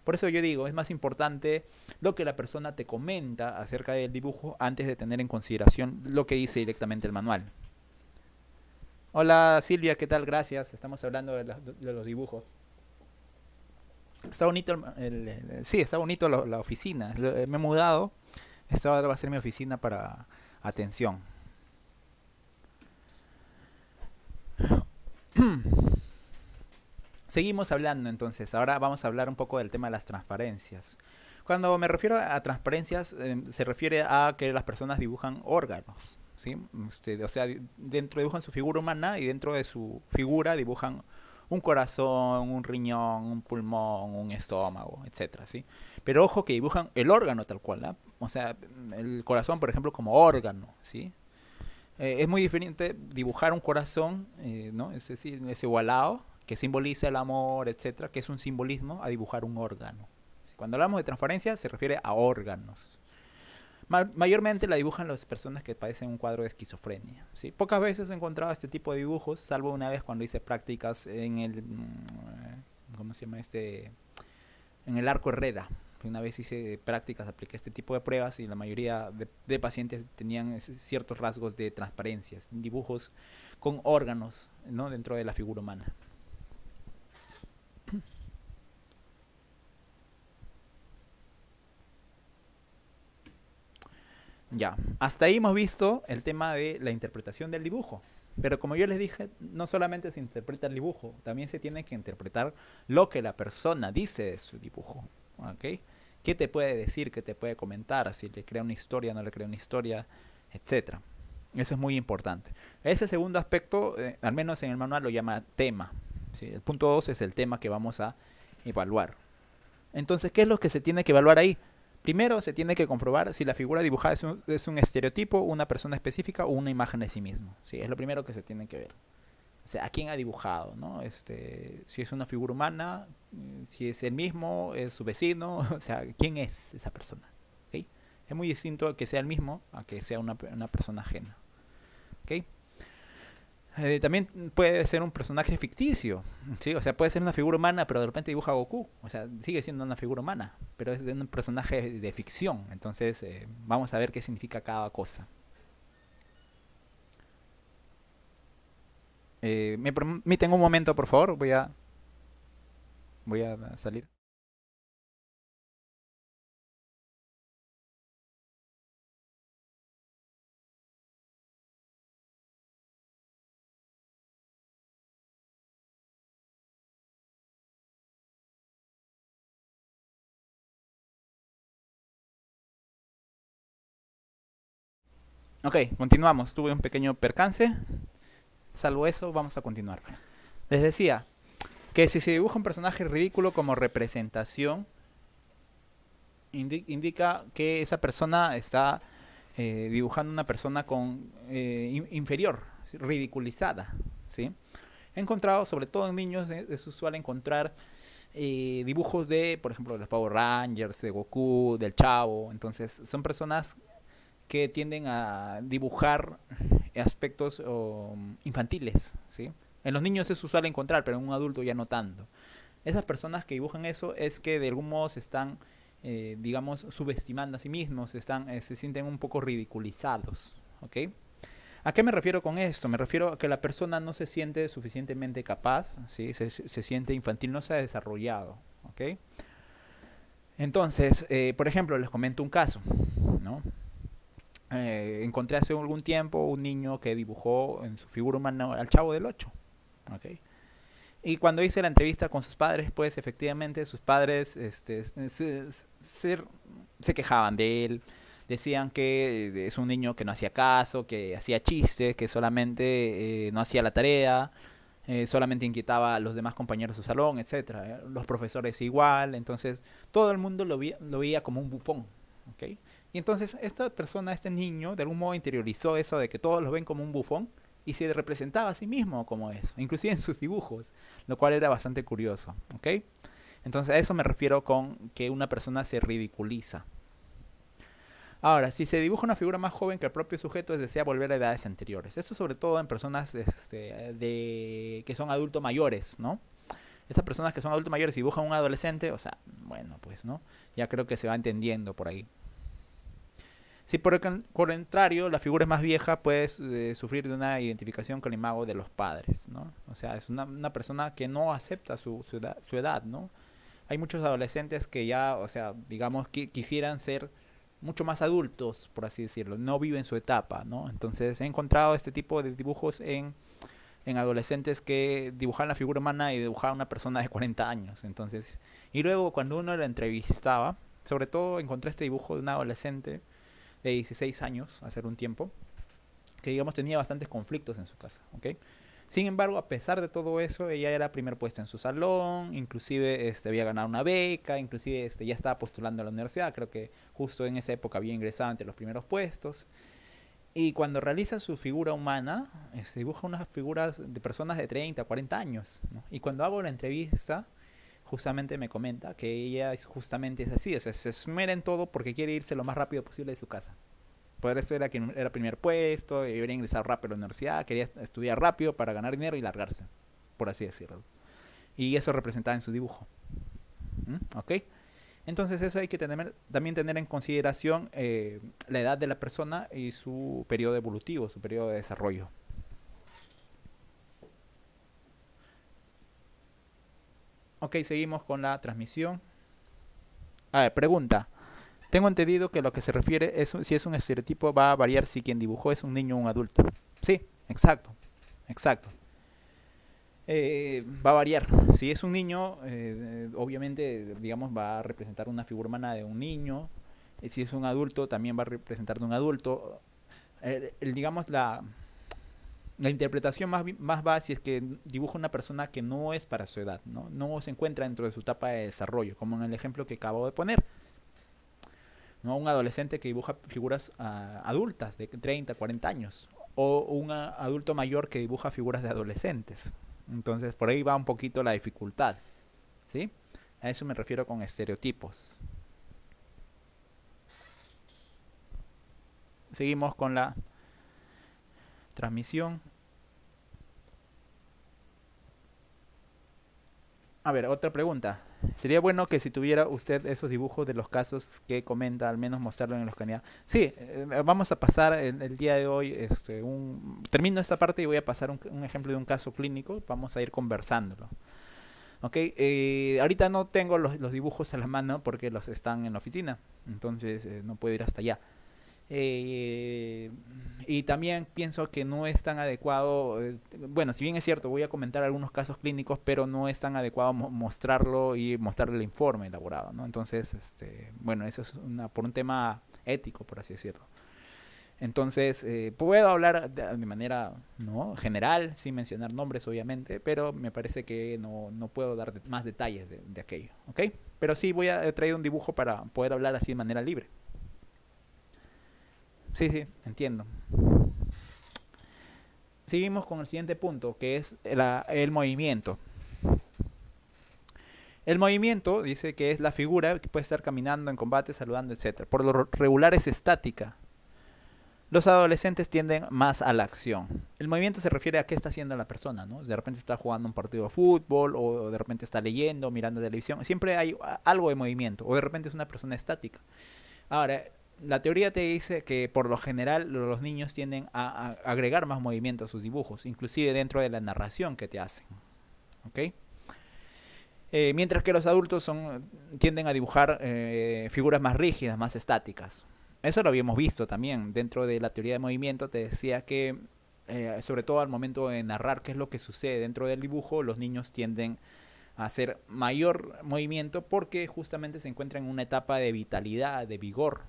Por eso yo digo, es más importante lo que la persona te comenta acerca del dibujo antes de tener en consideración lo que dice directamente el manual. Hola Silvia, ¿qué tal? Gracias. Estamos hablando de los dibujos. Está bonito, el, sí, está bonito la, oficina. Eh, me he mudado. Esta va a ser mi oficina para atención. [clears throat] Seguimos hablando entonces. Ahora vamos a hablar un poco del tema de las transparencias. Cuando me refiero a transparencias, em, se refiere a que las personas dibujan órganos. ¿sí? Este, o sea, dentro dibujan su figura humana y dentro de su figura dibujan un corazón, un riñón, un pulmón, un estómago, etcétera, ¿sí? Pero ojo que dibujan el órgano tal cual, ¿ah? O sea, el corazón, por ejemplo, como órgano, ¿sí? Eh, es muy diferente dibujar un corazón, eh, ¿no? Es igualado, que simboliza el amor, etcétera, que es un simbolismo, a dibujar un órgano. Cuando hablamos de transparencia se refiere a órganos mayormente la dibujan las personas que padecen un cuadro de esquizofrenia. Pocas veces he encontrado este tipo de dibujos, salvo una vez cuando hice prácticas en el... Mm, ¿Cómo se llama este? En el arco Herrera. Una vez hice prácticas, apliqué este tipo de pruebas y la mayoría de, pacientes tenían ciertos rasgos de transparencias, dibujos con órganos ¿no? dentro de la figura humana. Ya, hasta ahí hemos visto el tema de la interpretación del dibujo. Pero como yo les dije, no solamente se interpreta el dibujo, también se tiene que interpretar lo que la persona dice de su dibujo. ¿ok? ¿Qué te puede decir? ¿Qué te puede comentar? Si le crea una historia, no le crea una historia, etc. Eso es muy importante. Ese segundo aspecto, eh, al menos en el manual, lo llama tema. El punto 2 es el tema que vamos a evaluar. Entonces, ¿qué es lo que se tiene que evaluar ahí? Primero se tiene que comprobar si la figura dibujada es un, estereotipo, una persona específica o una imagen de sí mismo. ¿sí? Es lo primero que se tiene que ver. O sea, a quién ha dibujado, ¿no? Este, si es una figura humana, mm, si es el mismo, es su vecino, [laughs] o sea, quién es esa persona. Es muy distinto que sea el mismo a que sea una, persona ajena. ¿Okay? Eh, también puede ser un personaje ficticio, ¿sí? O sea, puede ser una figura humana, pero de repente dibuja a Goku. O sea, sigue siendo una figura humana, pero es un personaje de ficción. Entonces, eh, vamos a ver qué significa cada cosa. Eh, ¿Me permiten un momento, por favor? Voy a... Voy a salir. Ok, continuamos. Tuve un pequeño percance. Salvo eso, vamos a continuar. Les decía que si se dibuja un personaje ridículo como representación, indica que esa persona está eh, dibujando una persona con eh, inferior, ridiculizada. ¿sí? He encontrado, sobre todo en niños, es usual encontrar eh, dibujos de, por ejemplo, de los Power Rangers, de Goku, del Chavo. Entonces, son personas que tienden a dibujar aspectos infantiles, ¿sí? En los niños es usual encontrar, pero en un adulto ya no tanto. Esas personas que dibujan eso es que de algún modo se están, eh, digamos, subestimando a sí mismos, están, eh, se sienten un poco ridiculizados, ¿ok? ¿A qué me refiero con esto? Me refiero a que la persona no se siente suficientemente capaz, ¿sí? se, siente infantil, no se ha desarrollado, ¿ok? Entonces, eh, por ejemplo, les comento un caso, ¿no? Eh, encontré hace algún tiempo un niño que dibujó en su figura humana al chavo del 8. ¿okay? Y cuando hice la entrevista con sus padres, pues efectivamente sus padres este, se, quejaban de él. Decían que eh, es un niño que no hacía caso, que hacía chistes, que solamente eh, no hacía la tarea, solamente inquietaba a los demás compañeros de su salón, etc. Los profesores igual. Entonces todo el mundo lo, lo veía como un bufón. ¿okay? Y entonces esta persona, este niño, de algún modo interiorizó eso de que todos los ven como un bufón y se representaba a sí mismo como eso, inclusive en sus dibujos, lo cual era bastante curioso, ¿ok? Entonces a eso me refiero con que una persona se ridiculiza. Ahora, si se dibuja una figura más joven que el propio sujeto, desea volver a edades anteriores. Eso sobre todo en personas este, de, que son adultos mayores, ¿no? Esas personas que son adultos mayores dibujan a un adolescente, o sea, bueno, pues, ¿no? Ya creo que se va entendiendo por ahí. Si por el contrario la figura es más vieja, puede eh, sufrir de una identificación con el imago de los padres, ¿no? O sea, es una, persona que no acepta su, edad, ¿no? Hay muchos adolescentes que ya, o sea, digamos, que quisieran ser mucho más adultos, por así decirlo, no viven su etapa, ¿no? Entonces he encontrado este tipo de dibujos en, adolescentes que dibujaban la figura humana y dibujaban una persona de 40 años, entonces... Y luego cuando uno la entrevistaba, sobre todo encontré este dibujo de un adolescente de 16 años, hace un tiempo, que digamos tenía bastantes conflictos en su casa, ¿ok? Sin embargo, a pesar de todo eso, ella era primer puesto en su salón, inclusive este, había ganado una beca, inclusive este, ya estaba postulando a la universidad, creo que justo en esa época había ingresado entre los primeros puestos. Y cuando realiza su figura humana, se este, dibuja unas figuras de personas de 30, 40 años. Y cuando hago la entrevista, justamente me comenta que ella es justamente es así, o se esmera en todo porque quiere irse lo más rápido posible de su casa. Por eso era quien era primer puesto, debería ingresar rápido a la universidad, quería estudiar rápido para ganar dinero y largarse, por así decirlo. Y eso representaba en su dibujo. ¿Mm? Entonces eso hay que tener, también tener en consideración eh, la edad de la persona y su periodo evolutivo, su periodo de desarrollo. Ok, seguimos con la transmisión. A ver, pregunta. Tengo entendido que lo que se refiere es si es un estereotipo va a variar si quien dibujó es un niño o un adulto. Sí, exacto, exacto. Eh, va a variar. Si es un niño, eh, obviamente, digamos, va a representar una figura humana de un niño. Eh, si es un adulto, también va a representar de un adulto. digamos, la, la interpretación más, más es que dibuja una persona que no es para su edad, ¿no? se encuentra dentro de su etapa de desarrollo, como en el ejemplo que acabo de poner. ¿no? Un adolescente que dibuja figuras ah, adultas de 30, 40 años, o un adulto mayor que dibuja figuras de adolescentes. Entonces, por ahí va un poquito la dificultad. ¿Sí? A eso me refiero con estereotipos. Seguimos con la transmisión. A ver, otra pregunta. Sería bueno que si tuviera usted esos dibujos de los casos que comenta, al menos mostrarlo en los canales. Sí, eh, vamos a pasar el, el, día de hoy, este, un, termino esta parte y voy a pasar un, ejemplo de un caso clínico, vamos a ir conversándolo. Ok, eh, ahorita no tengo los, dibujos a la mano porque los están en la oficina, entonces eh, no puedo ir hasta allá. Eh, y también pienso que no es tan adecuado, eh, bueno, si bien es cierto, voy a comentar algunos casos clínicos, pero no es tan adecuado mostrarlo y mostrar el informe elaborado, ¿no? Entonces, este, bueno, eso es una, por un tema ético, por así decirlo. Entonces, eh, puedo hablar de, manera general, sin mencionar nombres, obviamente, pero me parece que no, puedo dar más detalles de, aquello, ¿ok? Pero sí, voy a, traer un dibujo para poder hablar así de manera libre. Sí, sí, entiendo. Seguimos con el siguiente punto, que es el movimiento. El movimiento dice que es la figura que puede estar caminando en combate, saludando, etc. Por lo regular es estática. Los adolescentes tienden más a la acción. El movimiento se refiere a qué está haciendo la persona, ¿no? De repente está jugando un partido de fútbol o de repente está leyendo, mirando televisión. Siempre hay algo de movimiento o de repente es una persona estática. Ahora, la teoría te dice que por lo general los niños tienden a, agregar más movimiento a sus dibujos, inclusive dentro de la narración que te hacen. Eh, mientras que los adultos son, tienden a dibujar eh, figuras más rígidas, más estáticas. Eso lo habíamos visto también dentro de la teoría de movimiento. Te decía que, eh, sobre todo al momento de narrar qué es lo que sucede dentro del dibujo, los niños tienden a hacer mayor movimiento porque justamente se encuentra en una etapa de vitalidad, de vigor,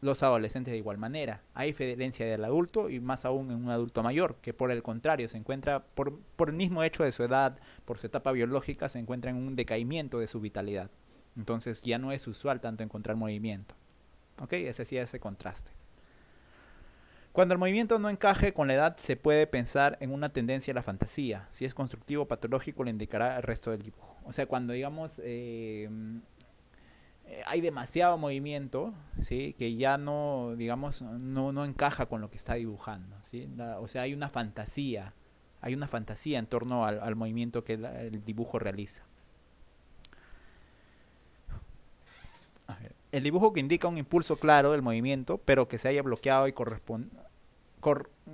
los, adolescentes de igual manera. Hay diferencia del adulto y más aún en un adulto mayor, que por el contrario se encuentra, por, el mismo hecho de su edad, por su etapa biológica, se encuentra en un decaimiento de su vitalidad. Entonces ya no es usual tanto encontrar movimiento. ¿Ok? Ese sí es ese contraste. Cuando el movimiento no encaje con la edad, se puede pensar en una tendencia a la fantasía. Si es constructivo o patológico, le indicará el resto del dibujo. O sea, cuando digamos em, eh, hay demasiado movimiento, ¿sí? que ya no, digamos, no, encaja con lo que está dibujando. o sea, hay una fantasía, hay una fantasía en torno al, movimiento que el dibujo realiza. el dibujo que indica un impulso claro del movimiento, pero que se haya bloqueado y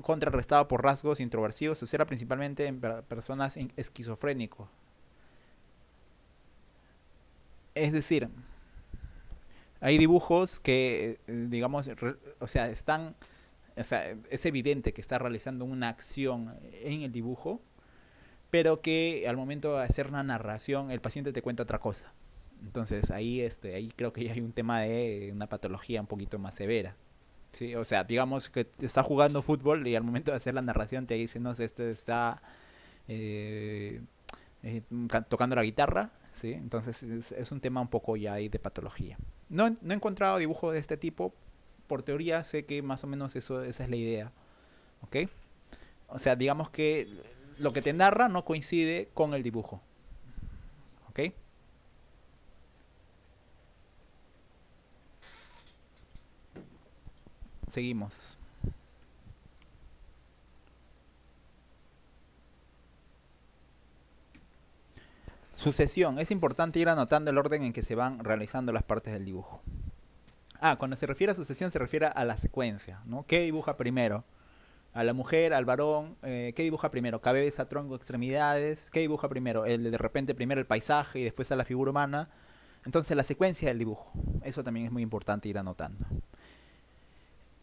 contrarrestado por rasgos introversivos, se principalmente en personas esquizofrénicos. Es decir, hay dibujos que, eh, digamos, o sea, están, o sea, es evidente que está realizando una acción en el dibujo, pero que al momento de hacer una narración el paciente te cuenta otra cosa. Entonces ahí, este, ahí creo que ya hay un tema de una patología un poquito más severa. Sí, o sea, digamos que está jugando fútbol y al momento de hacer la narración te dice, no sé, este está eh, eh, tocando la guitarra, ¿sí? Entonces es, un tema un poco ya ahí de patología. No, no, he encontrado dibujo de este tipo, por teoría sé que más o menos eso, esa es la idea, okay O sea, digamos que lo que te narra no coincide con el dibujo. seguimos. Sucesión. Es importante ir anotando el orden en que se van realizando las partes del dibujo. Ah, cuando se refiere a sucesión se refiere a la secuencia, ¿no? ¿Qué dibuja primero? A la mujer, al varón, eh, ¿qué dibuja primero? Cabeza, tronco, extremidades. ¿Qué dibuja primero? El, de repente primero el paisaje y después a la figura humana. Entonces la secuencia del dibujo. Eso también es muy importante ir anotando.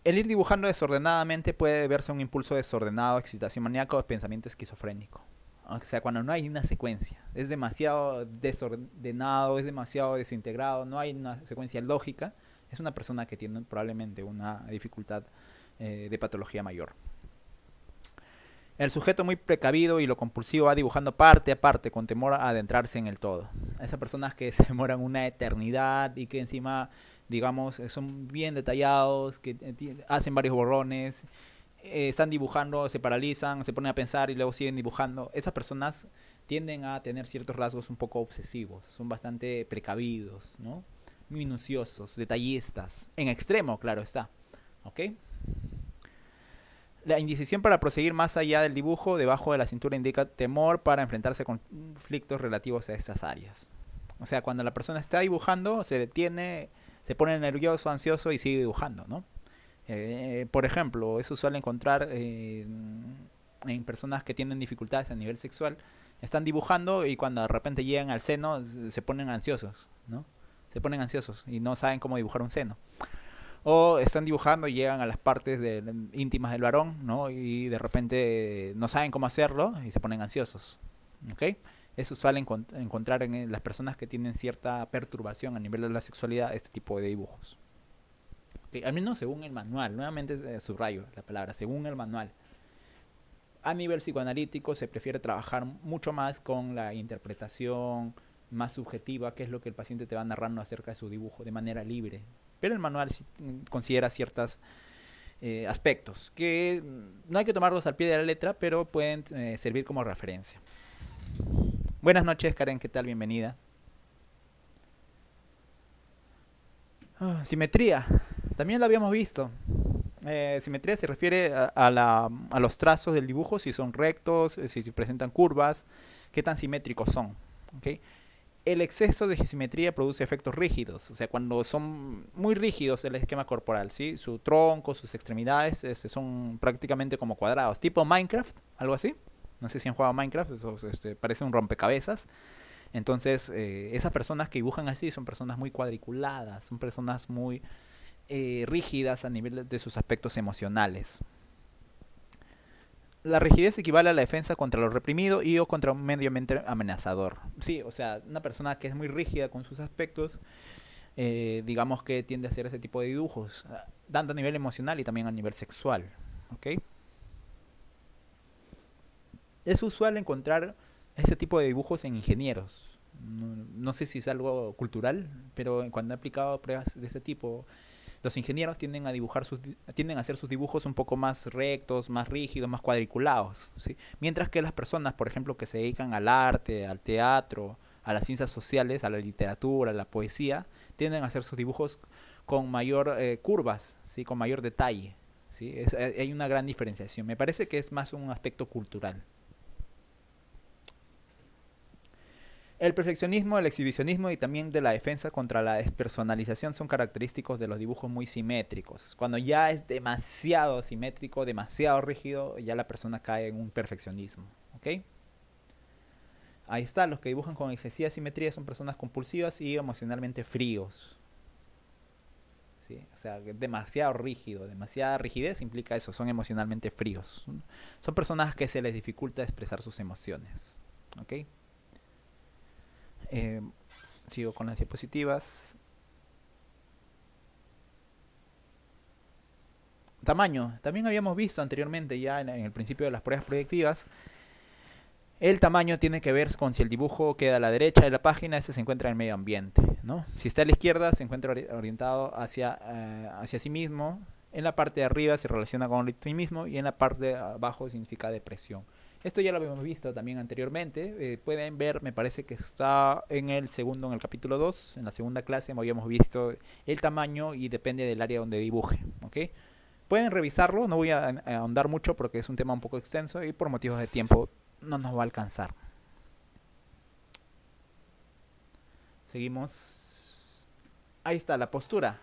El ir dibujando desordenadamente puede verse un impulso desordenado, excitación maníaca o pensamiento esquizofrénico. O sea, cuando no hay una secuencia, es demasiado desordenado, es demasiado desintegrado, no hay una secuencia lógica, es una persona que tiene probablemente una dificultad eh, de patología mayor. El sujeto muy precavido y lo compulsivo va dibujando parte a parte con temor a adentrarse en el todo. Esas personas que [laughs] se demoran una eternidad y que encima digamos, eh, son bien detallados, que eh, hacen varios borrones, eh, están dibujando, se paralizan, se ponen a pensar y luego siguen dibujando. Esas personas tienden a tener ciertos rasgos un poco obsesivos, son bastante precavidos, ¿no? minuciosos, detallistas, en extremo, claro está. ¿Ok? La indecisión para proseguir más allá del dibujo debajo de la cintura indica temor para enfrentarse a conflictos relativos a estas áreas. O sea, cuando la persona está dibujando, se detiene, se pone nervioso, ansioso y sigue dibujando, ¿no? Eh, por ejemplo, es usual encontrar eh, en personas que tienen dificultades a nivel sexual, están dibujando y cuando de repente llegan al seno se ponen ansiosos, ¿no? Se ponen ansiosos y no saben cómo dibujar un seno. O están dibujando y llegan a las partes íntimas del varón, ¿no? Y de repente no saben cómo hacerlo y se ponen ansiosos, ¿ok? es usual encontrar en eh, las personas que tienen cierta perturbación a nivel de la sexualidad este tipo de dibujos. A al menos según el manual, nuevamente eh, subrayo la palabra, según el manual. A nivel psicoanalítico se prefiere trabajar mucho más con la interpretación más subjetiva, que es lo que el paciente te va narrando acerca de su dibujo, de manera libre. Pero el manual mm, considera ciertos eh, aspectos que mm, no hay que tomarlos al pie de la letra, pero pueden servir como referencia. Buenas noches, Karen, ¿qué tal? Bienvenida. Ah, simetría, también la habíamos visto. Eh, simetría se refiere a, los trazos del dibujo, si son rectos, eh, si, presentan curvas, qué tan simétricos son. El exceso de simetría produce efectos rígidos, o sea, cuando son muy rígidos el esquema corporal, ¿sí? su tronco, sus extremidades este, son prácticamente como cuadrados, tipo Minecraft, algo así. No sé si han jugado Minecraft, eso, este, parece un rompecabezas. Entonces, eh, esas personas que dibujan así son personas muy cuadriculadas, son personas muy eh, rígidas a nivel de sus aspectos emocionales. La rigidez equivale a la defensa contra lo reprimido y o contra un medio ambiente amenazador. Sí, o sea, una persona que es muy rígida con sus aspectos, eh, digamos que tiende a hacer ese tipo de dibujos, ah, tanto a nivel emocional y también a nivel sexual. ¿ok? es usual encontrar ese tipo de dibujos en ingenieros. No, sé si es algo cultural, pero cuando he aplicado pruebas de ese tipo, los ingenieros tienden a dibujar sus, tienden a hacer sus dibujos un poco más rectos, más rígidos, más cuadriculados, ¿sí? Mientras que las personas, por ejemplo, que se dedican al arte, al teatro, a las ciencias sociales, a la literatura, a la poesía, tienden a hacer sus dibujos con mayor eh, curvas, ¿sí? con mayor detalle. ¿sí? Eh, hay una gran diferenciación. Me parece que es más un aspecto cultural. El perfeccionismo, el exhibicionismo y también de la defensa contra la despersonalización son característicos de los dibujos muy simétricos. Cuando ya es demasiado simétrico, demasiado rígido, ya la persona cae en un perfeccionismo. ¿Ok? Ahí está, los que dibujan con excesiva simetría son personas compulsivas y emocionalmente fríos. O sea, demasiado rígido, demasiada rigidez implica eso, son emocionalmente fríos. Son personas que se les dificulta expresar sus emociones. ¿Ok? Eh, sigo con las diapositivas. Tamaño. También habíamos visto anteriormente ya en, el principio de las pruebas proyectivas. El tamaño tiene que ver con si el dibujo queda a la derecha de la página, ese se encuentra en el medio ambiente. ¿no? Si está a la izquierda, se encuentra orientado eh, hacia, sí mismo. En la parte de arriba se relaciona con el sí mismo y en la parte de abajo significa depresión. Esto ya lo habíamos visto también anteriormente. Eh, pueden ver, me parece que está en el segundo, en el capítulo 2, en la segunda clase, habíamos visto el tamaño y depende del área donde dibuje. Pueden revisarlo, no voy a ahondar mucho porque es un tema un poco extenso y por motivos de tiempo no nos va a alcanzar. Seguimos. Ahí está, la postura.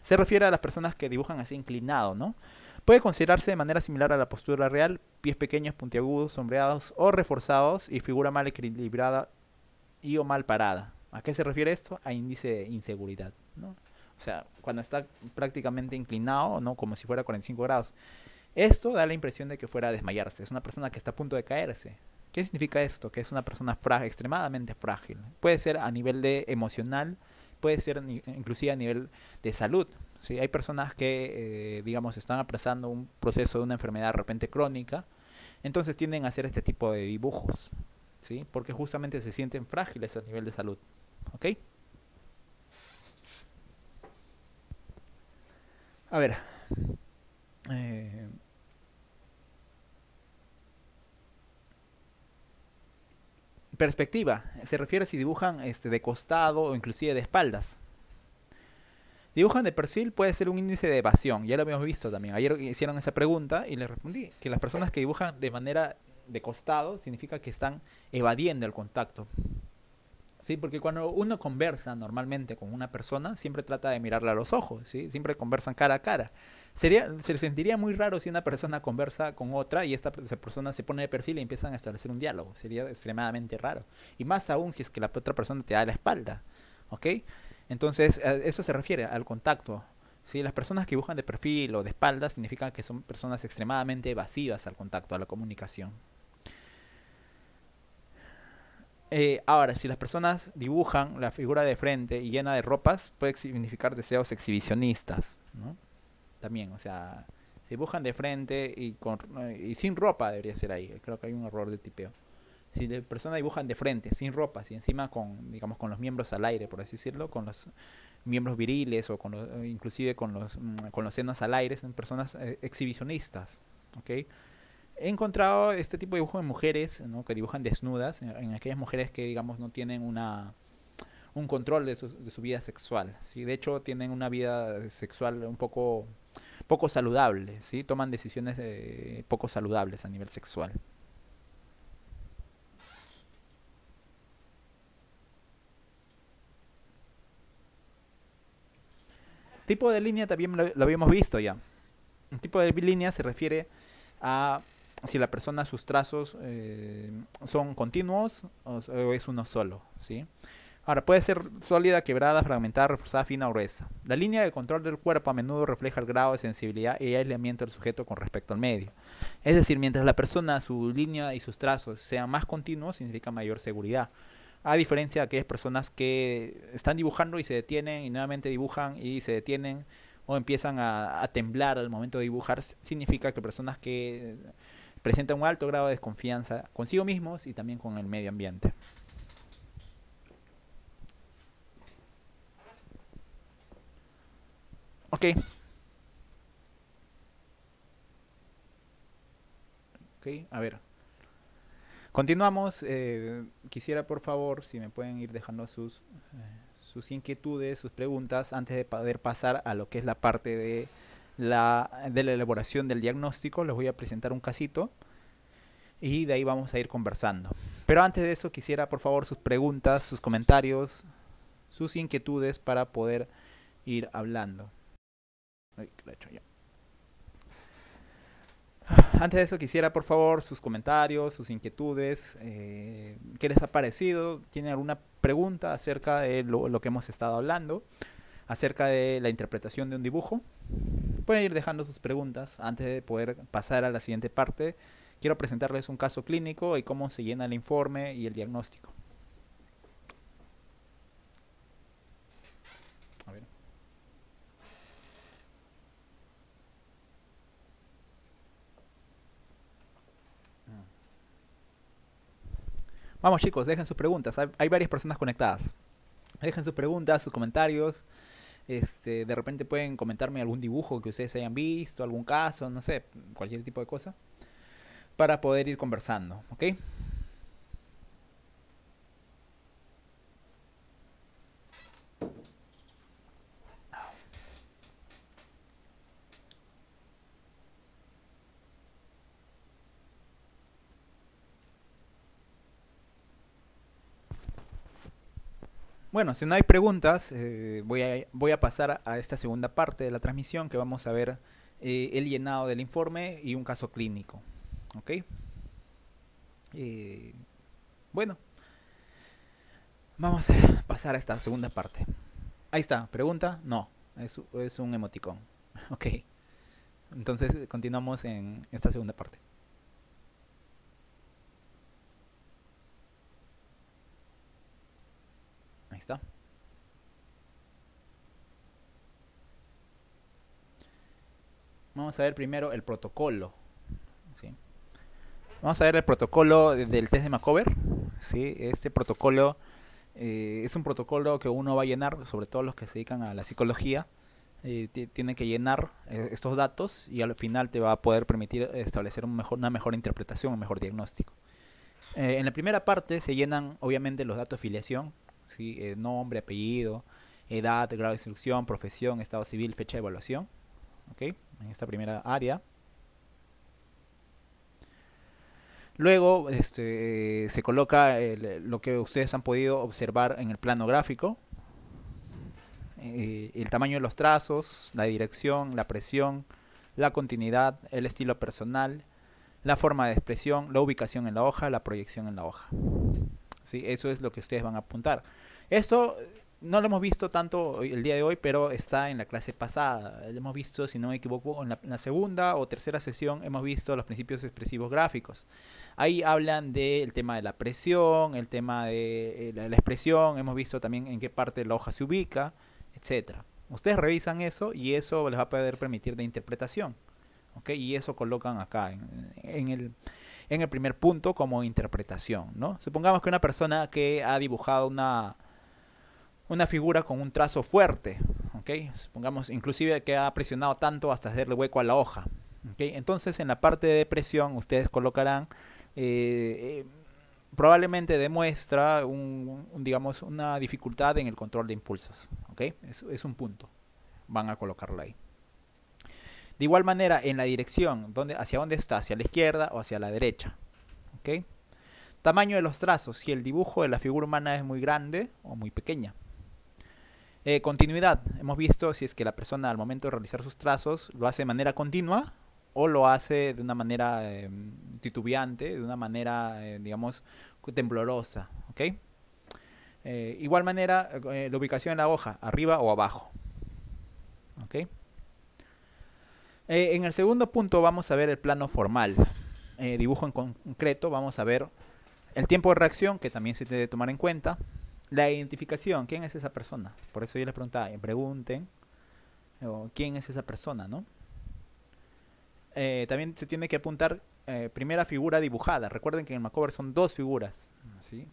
Se refiere a las personas que dibujan así inclinado, ¿no? Puede considerarse de manera similar a la postura real, pies pequeños, puntiagudos, sombreados o reforzados y figura mal equilibrada y o mal parada. ¿A qué se refiere esto? A índice de inseguridad, ¿no? O sea, cuando está prácticamente inclinado, ¿no? Como si fuera 45 grados. Esto da la impresión de que fuera a desmayarse. Es una persona que está a punto de caerse. ¿Qué significa esto? Que es una persona extremadamente frágil. Puede ser a nivel de emocional, puede ser inclusive a nivel de salud. ¿sí? Hay personas que, eh, digamos, están apresando un proceso de una enfermedad de repente crónica, entonces tienden a hacer este tipo de dibujos, ¿sí? Porque justamente se sienten frágiles a nivel de salud, ¿ok? A ver. Eh, perspectiva. Se refiere si dibujan este, de costado o inclusive de espaldas. Dibujan de perfil puede ser un índice de evasión, ya lo habíamos visto también. Ayer hicieron esa pregunta y les respondí que las personas que dibujan de manera de costado significa que están evadiendo el contacto. Sí, porque cuando uno conversa normalmente con una persona, siempre trata de mirarla a los ojos, ¿sí? Siempre conversan cara a cara. Sería, se sentiría muy raro si una persona conversa con otra y esta persona se pone de perfil y empiezan a establecer un diálogo. Sería extremadamente raro. Y más aún si es que la otra persona te da la espalda, ¿ok? Entonces, eso se refiere al contacto. ¿sí? Las personas que dibujan de perfil o de espalda significan que son personas extremadamente evasivas al contacto, a la comunicación. Eh, ahora, si las personas dibujan la figura de frente y llena de ropas, puede significar deseos exhibicionistas. ¿no? También, o sea, dibujan de frente y, con, eh, y sin ropa debería ser ahí. Creo que hay un error de tipeo si la persona dibujan de frente, sin ropa, y encima con, digamos, con los miembros al aire, por así decirlo, con los miembros viriles o con eh, inclusive con los, mm, con los senos al aire, son personas eh, exhibicionistas, ¿ok? He encontrado este tipo de dibujo en mujeres, ¿no? Que dibujan desnudas, en, aquellas mujeres que, digamos, no tienen una un control de su, vida sexual, ¿sí? De hecho, tienen una vida sexual un poco poco saludable, ¿sí? Toman decisiones eh, poco saludables a nivel sexual. Tipo de línea también lo, habíamos visto ya. Un tipo de línea se refiere a si la persona sus trazos eh, son continuos o, es uno solo, ¿sí? Ahora, puede ser sólida, quebrada, fragmentada, reforzada, fina o gruesa. La línea de control del cuerpo a menudo refleja el grado de sensibilidad y aislamiento del sujeto con respecto al medio. Es decir, mientras la persona, su línea y sus trazos sean más continuos, significa mayor seguridad. A diferencia de aquellas personas que están dibujando y se detienen y nuevamente dibujan y se detienen o empiezan a, a temblar al momento de dibujar, significa que personas que presentan un alto grado de desconfianza consigo mismos y también con el medio ambiente. Ok. Ok, a ver. Continuamos. Eh, quisiera, por favor, si me pueden ir dejando sus, eh, sus inquietudes, sus preguntas, antes de poder pasar a lo que es la parte de la, de la elaboración del diagnóstico. Les voy a presentar un casito y de ahí vamos a ir conversando. Pero antes de eso, quisiera, por favor, sus preguntas, sus comentarios, sus inquietudes para poder ir hablando. lo hecho ya. [laughs] Antes de eso quisiera, por favor, sus comentarios, sus inquietudes, eh, qué les ha parecido, tienen alguna pregunta acerca de lo, que hemos estado hablando, acerca de la interpretación de un dibujo. Pueden ir dejando sus preguntas antes de poder pasar a la siguiente parte. Quiero presentarles un caso clínico y cómo se llena el informe y el diagnóstico. Vamos chicos, dejen sus preguntas. Hay, varias personas conectadas. Dejen sus preguntas, sus comentarios. Este, de repente pueden comentarme algún dibujo que ustedes hayan visto, algún caso, no sé, cualquier tipo de cosa, para poder ir conversando, ¿ok? Bueno, si no hay preguntas, eh, voy, a, voy a pasar a esta segunda parte de la transmisión que vamos a ver eh, el llenado del informe y un caso clínico. Eh, bueno, vamos a pasar a esta segunda parte. Ahí está, pregunta, no, es, es un emoticón. [laughs] Ok, entonces continuamos en esta segunda parte. Vamos a ver primero el protocolo. Vamos a ver el protocolo del test de Macover. Este protocolo eh, es un protocolo que uno va a llenar, sobre todo los que se dedican a la psicología. Eh, tienen que llenar eh, estos datos y al final te va a poder permitir establecer una mejor interpretación, un mejor diagnóstico. en la primera parte se llenan obviamente los datos de filiación, ¿sí? Eh, nombre, apellido, edad, grado de instrucción, profesión, estado civil, fecha de evaluación. En esta primera área. Luego este, eh, se coloca lo que ustedes han podido observar en el plano gráfico. Eh, el tamaño de los trazos, la dirección, la presión, la continuidad, el estilo personal, la forma de expresión, la ubicación en la hoja, la proyección en la hoja. Eso es lo que ustedes van a apuntar. Esto eh, no lo hemos visto tanto el día de hoy, pero está en la clase pasada. Lo hemos visto, si no me equivoco, en la, segunda o tercera sesión hemos visto los principios expresivos gráficos. Ahí hablan del tema de la presión, el tema de eh, la, expresión, hemos visto también en qué parte de la hoja se ubica, etc. Ustedes revisan eso y eso les va a poder permitir de interpretación. Y eso colocan acá en el en el primer punto como interpretación, ¿no? Supongamos que una persona que ha dibujado una, una figura con un trazo fuerte, ¿ok? Supongamos inclusive que ha presionado tanto hasta hacerle hueco a la hoja, Entonces en la parte de presión ustedes colocarán... Eh, eh, probablemente demuestra un, digamos, una dificultad en el control de impulsos. ¿ok? es un punto. Van a colocarlo ahí. De igual manera, en la dirección, hacia dónde está, hacia la izquierda o hacia la derecha. Tamaño de los trazos, si el dibujo de la figura humana es muy grande o muy pequeña. Eh, continuidad, hemos visto si es que la persona al momento de realizar sus trazos lo hace de manera continua o lo hace de una manera em, titubeante, de una manera, eh, digamos, temblorosa. Eh, igual manera, la ubicación en la hoja, arriba o abajo. Eh, en el segundo punto vamos a ver el plano formal. Eh, dibujo en concreto, vamos a ver el tiempo de reacción, que también se tiene que tomar en cuenta. La identificación, ¿quién es esa persona? Por eso yo les preguntaba, eh, pregunten, ¿quién es esa persona? ¿no? también se tiene que apuntar primera figura dibujada. Recuerden que en el macover son dos figuras. ¿sí?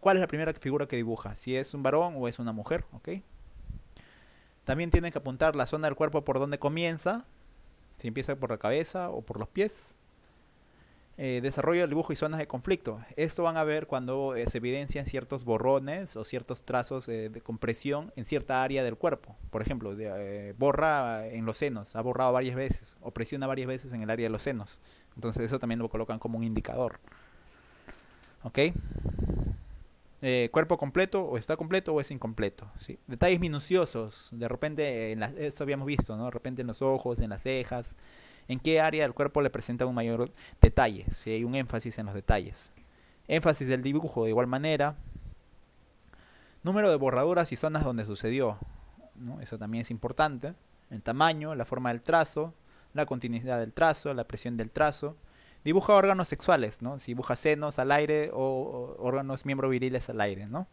¿Cuál es la primera figura que dibuja? Si es un varón o es una mujer, ¿ok? También tienen que apuntar la zona del cuerpo por donde comienza, si empieza por la cabeza o por los pies. Eh, desarrollo del dibujo y zonas de conflicto. Esto van a ver cuando eh, se evidencian ciertos borrones o ciertos trazos eh, de compresión en cierta área del cuerpo. Por ejemplo, borra en los senos, ha borrado varias veces o presiona varias veces en el área de los senos. Entonces eso también lo colocan como un indicador. ¿Ok? Eh, cuerpo completo o está completo o es incompleto. Detalles minuciosos, de repente, en eso habíamos visto, ¿no? De repente en los ojos, en las cejas, en qué área del cuerpo le presenta un mayor detalle, si hay un énfasis en los detalles. Énfasis del dibujo de igual manera. Número de borraduras y zonas donde sucedió, eso también es importante. El tamaño, la forma del trazo, la continuidad del trazo, la presión del trazo, dibuja órganos sexuales, ¿no? Si dibuja senos al aire o, órganos miembro viriles al aire, ¿no?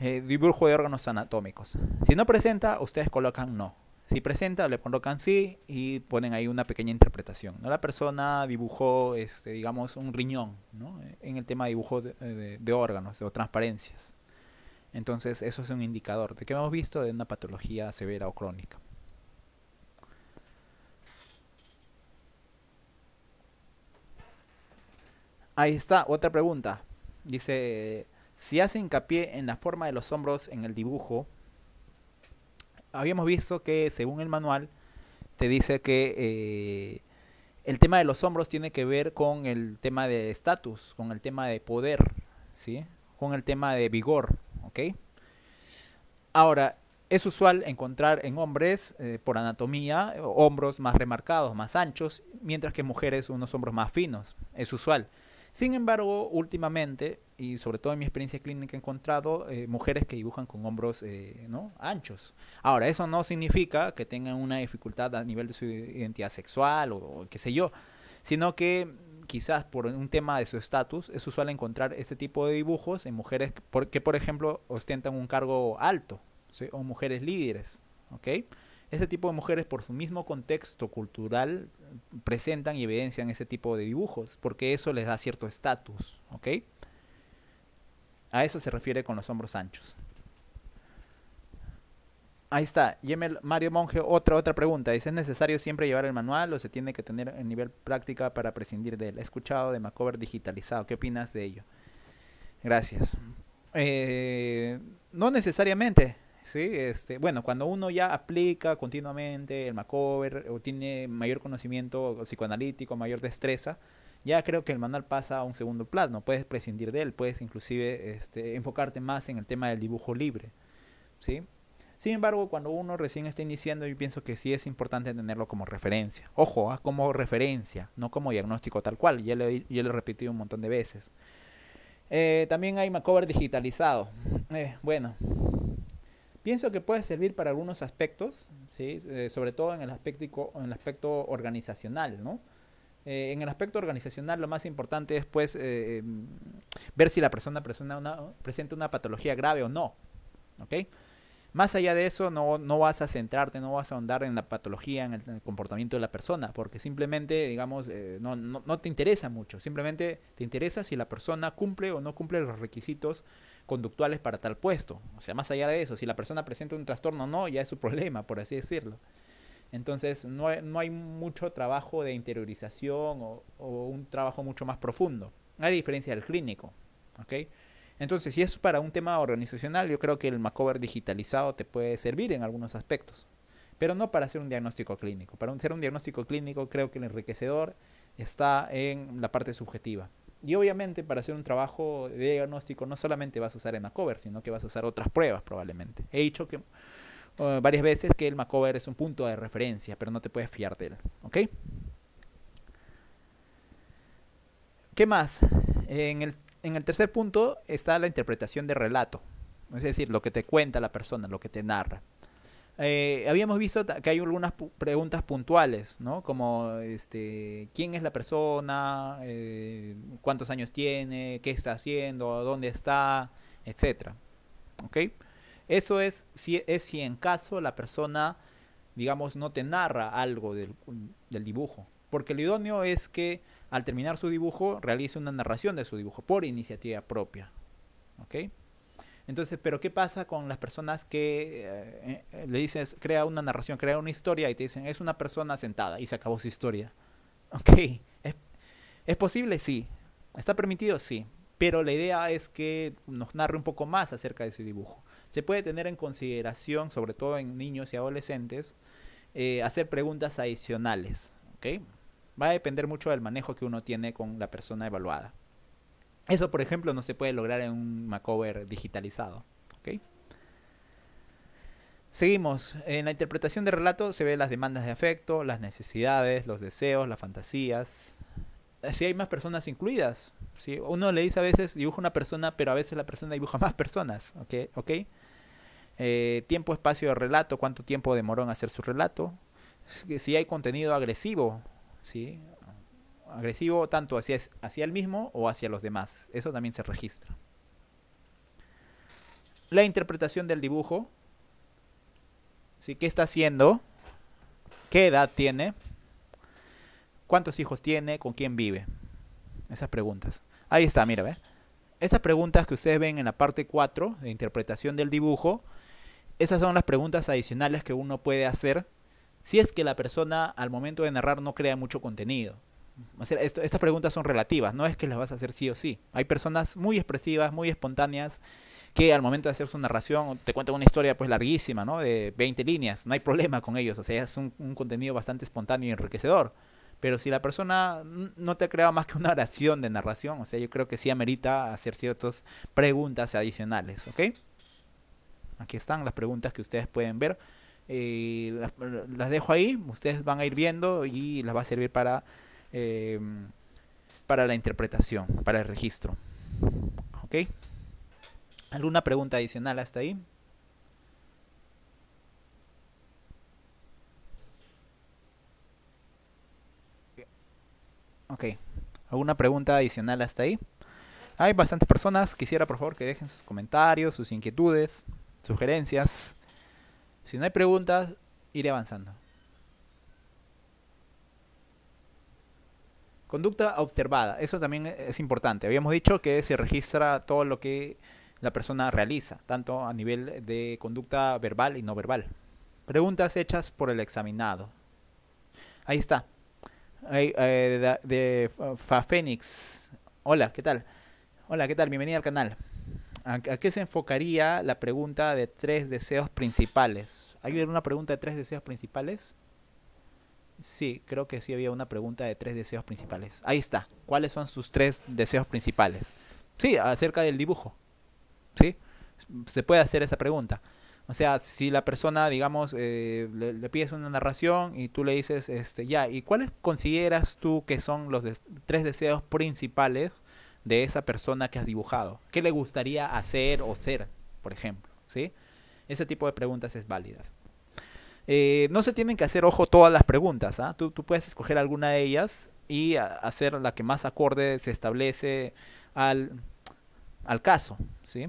Eh, dibujo de órganos anatómicos. Si no presenta, ustedes colocan no. Si presenta, le colocan sí y ponen ahí una pequeña interpretación. La persona dibujó, este, digamos, un riñón ¿no? en el tema de dibujo de, de órganos o transparencias. Entonces, eso es un indicador de que hemos visto de una patología severa o crónica. Ahí está, otra pregunta. Dice, si hace hincapié en la forma de los hombros en el dibujo, habíamos visto que según el manual te dice que eh, el tema de los hombros tiene que ver con el tema de estatus, con el tema de poder, ¿sí? con el tema de vigor. Ahora, es usual encontrar en hombres, eh, por anatomía, hombros más remarcados, más anchos, mientras que en mujeres unos hombros más finos. Es usual. Sin embargo, últimamente, y sobre todo en mi experiencia clínica, he encontrado eh, mujeres que dibujan con hombros eh, ¿no? anchos. Ahora, eso no significa que tengan una dificultad a nivel de su identidad sexual o, qué sé yo, sino que quizás por un tema de su estatus es usual encontrar este tipo de dibujos en mujeres que, por, ejemplo, ostentan un cargo alto o mujeres líderes. ¿ok?, ese tipo de mujeres, por su mismo contexto cultural, presentan y evidencian ese tipo de dibujos, porque eso les da cierto estatus, ¿ok? A eso se refiere con los hombros anchos. Ahí está, Yemel Mario Monge, otra, otra pregunta. ¿es necesario siempre llevar el manual o se tiene que tener el nivel práctica para prescindir de él? He escuchado de Macover digitalizado, ¿qué opinas de ello? Gracias. Eh, no necesariamente, ¿sí? Este, bueno, cuando uno ya aplica continuamente el macover o tiene mayor conocimiento psicoanalítico, mayor destreza, ya creo que el manual pasa a un segundo plano, puedes prescindir de él, puedes inclusive este, enfocarte más en el tema del dibujo libre, ¿sí? Sin embargo, cuando uno recién está iniciando, yo pienso que sí es importante tenerlo como referencia. Ojo, ah, como referencia, no como diagnóstico tal cual, ya lo, ya lo he repetido un montón de veces. Eh, también hay Macover digitalizado. Eh, bueno, Pienso que puede servir para algunos aspectos, ¿sí? Eh, sobre todo en el aspecto, en el aspecto organizacional, ¿no? Eh, en el aspecto organizacional lo más importante es pues, eh, em, ver si la persona presenta una, patología grave o no. Más allá de eso, no, vas a centrarte, no vas a ahondar en la patología, en el, comportamiento de la persona, porque simplemente, digamos, no, te interesa mucho. Simplemente te interesa si la persona cumple o no cumple los requisitos conductuales para tal puesto. O sea, más allá de eso, si la persona presenta un trastorno o no, ya es su [laughs] problema, por así decirlo. Entonces, no, hay mucho trabajo de interiorización o, un trabajo mucho más profundo, Hay diferencia del clínico. ¿okay? Entonces, si es para un tema organizacional, yo creo que el macover digitalizado te puede servir en algunos aspectos, pero no para hacer un diagnóstico clínico. Para hacer un diagnóstico clínico, creo que el enriquecedor está en la parte subjetiva. Y obviamente para hacer un trabajo de diagnóstico no solamente vas a usar el Macover, sino que vas a usar otras pruebas probablemente. He dicho que eh, varias veces que el Macover es un punto de referencia, pero no te puedes fiar de él. ¿Qué más? En el, en el tercer punto está la interpretación de relato. Es decir, lo que te cuenta la persona, lo que te narra. Eh, habíamos visto que hay algunas preguntas puntuales, ¿no? Como, este, ¿quién es la persona? Eh, ¿Cuántos años tiene? ¿Qué está haciendo? ¿Dónde está? Etcétera. Eso es si, es si en caso la persona, digamos, no te narra algo del, del dibujo. Porque lo idóneo es que al terminar su dibujo realice una narración de su dibujo por iniciativa propia. ¿Ok? Entonces, pero ¿qué pasa con las personas que eh, eh, le dices, crea una narración, crea una historia y te dicen, es una persona sentada y se acabó su historia? Ok, ¿es, posible? Sí. ¿Está permitido? Sí. Pero la idea es que nos narre un poco más acerca de su dibujo. Se puede tener en consideración, sobre todo en niños y adolescentes, eh, hacer preguntas adicionales. ¿okay? Va a depender mucho del manejo que uno tiene con la persona evaluada. Eso, por ejemplo, no se puede lograr en un macover digitalizado. Seguimos. En la interpretación de relato se ven las demandas de afecto, las necesidades, los deseos, las fantasías. Si hay más personas incluidas. ¿sí? Uno le dice a veces dibuja una persona, pero a veces la persona dibuja más personas. ¿ok? Eh, tiempo, espacio de relato, cuánto tiempo demoró en hacer su relato. Si hay contenido agresivo, ¿sí? agresivo tanto hacia, hacia él mismo o hacia los demás. Eso también se registra. La interpretación del dibujo. ¿sí? ¿Qué está haciendo? ¿Qué edad tiene? ¿Cuántos hijos tiene? ¿Con quién vive? Esas preguntas. Ahí está, mira, ve. Esas preguntas que ustedes ven en la parte 4 de interpretación del dibujo, esas son las preguntas adicionales que uno puede hacer si es que la persona al momento de narrar no crea mucho contenido estas preguntas son relativas, no es que las vas a hacer sí o sí. Hay personas muy expresivas, muy espontáneas, que al momento de hacer su narración te cuentan una historia pues larguísima, ¿no? De 20 líneas, no hay problema con ellos, o sea, es un, contenido bastante espontáneo y enriquecedor. Pero si la persona no te ha creado más que una oración de narración, o sea, yo creo que sí amerita hacer ciertas preguntas adicionales, Aquí están las preguntas que ustedes pueden ver. Eh, las dejo ahí, ustedes van a ir viendo y las va a servir para eh, para la interpretación, para el registro. ¿Ok? ¿Alguna pregunta adicional hasta ahí? Ok. ¿Alguna pregunta adicional hasta ahí? Hay bastantes personas. Quisiera por favor que dejen sus comentarios, sus inquietudes, sugerencias. Si no hay preguntas, iré avanzando. Conducta observada, eso también es importante. Habíamos dicho que se registra todo lo que la persona realiza, tanto a nivel de conducta verbal y no verbal. Preguntas hechas por el examinado. Ahí está. Eh, de, Fafénix. Hola, ¿qué tal? Hola, ¿qué tal? Bienvenida al canal. ¿A, qué se enfocaría la pregunta de tres deseos principales? ¿Hay una pregunta de tres deseos principales? Sí, creo que sí había una pregunta de tres deseos principales. Ahí está. ¿Cuáles son sus tres deseos principales? Sí, acerca del dibujo. Sí, se puede hacer esa pregunta. O sea, si la persona, digamos, eh, le, pides una narración y tú le dices, este, ya, ¿y cuáles consideras tú que son los tres deseos principales de esa persona que has dibujado? ¿Qué le gustaría hacer o ser, por ejemplo? ¿Sí? Ese tipo de preguntas es válidas. Eh, no se tienen que hacer, ojo, todas las preguntas. ¿ah? Tú, tú, puedes escoger alguna de ellas y hacer la que más acorde se establece al, al caso. ¿sí?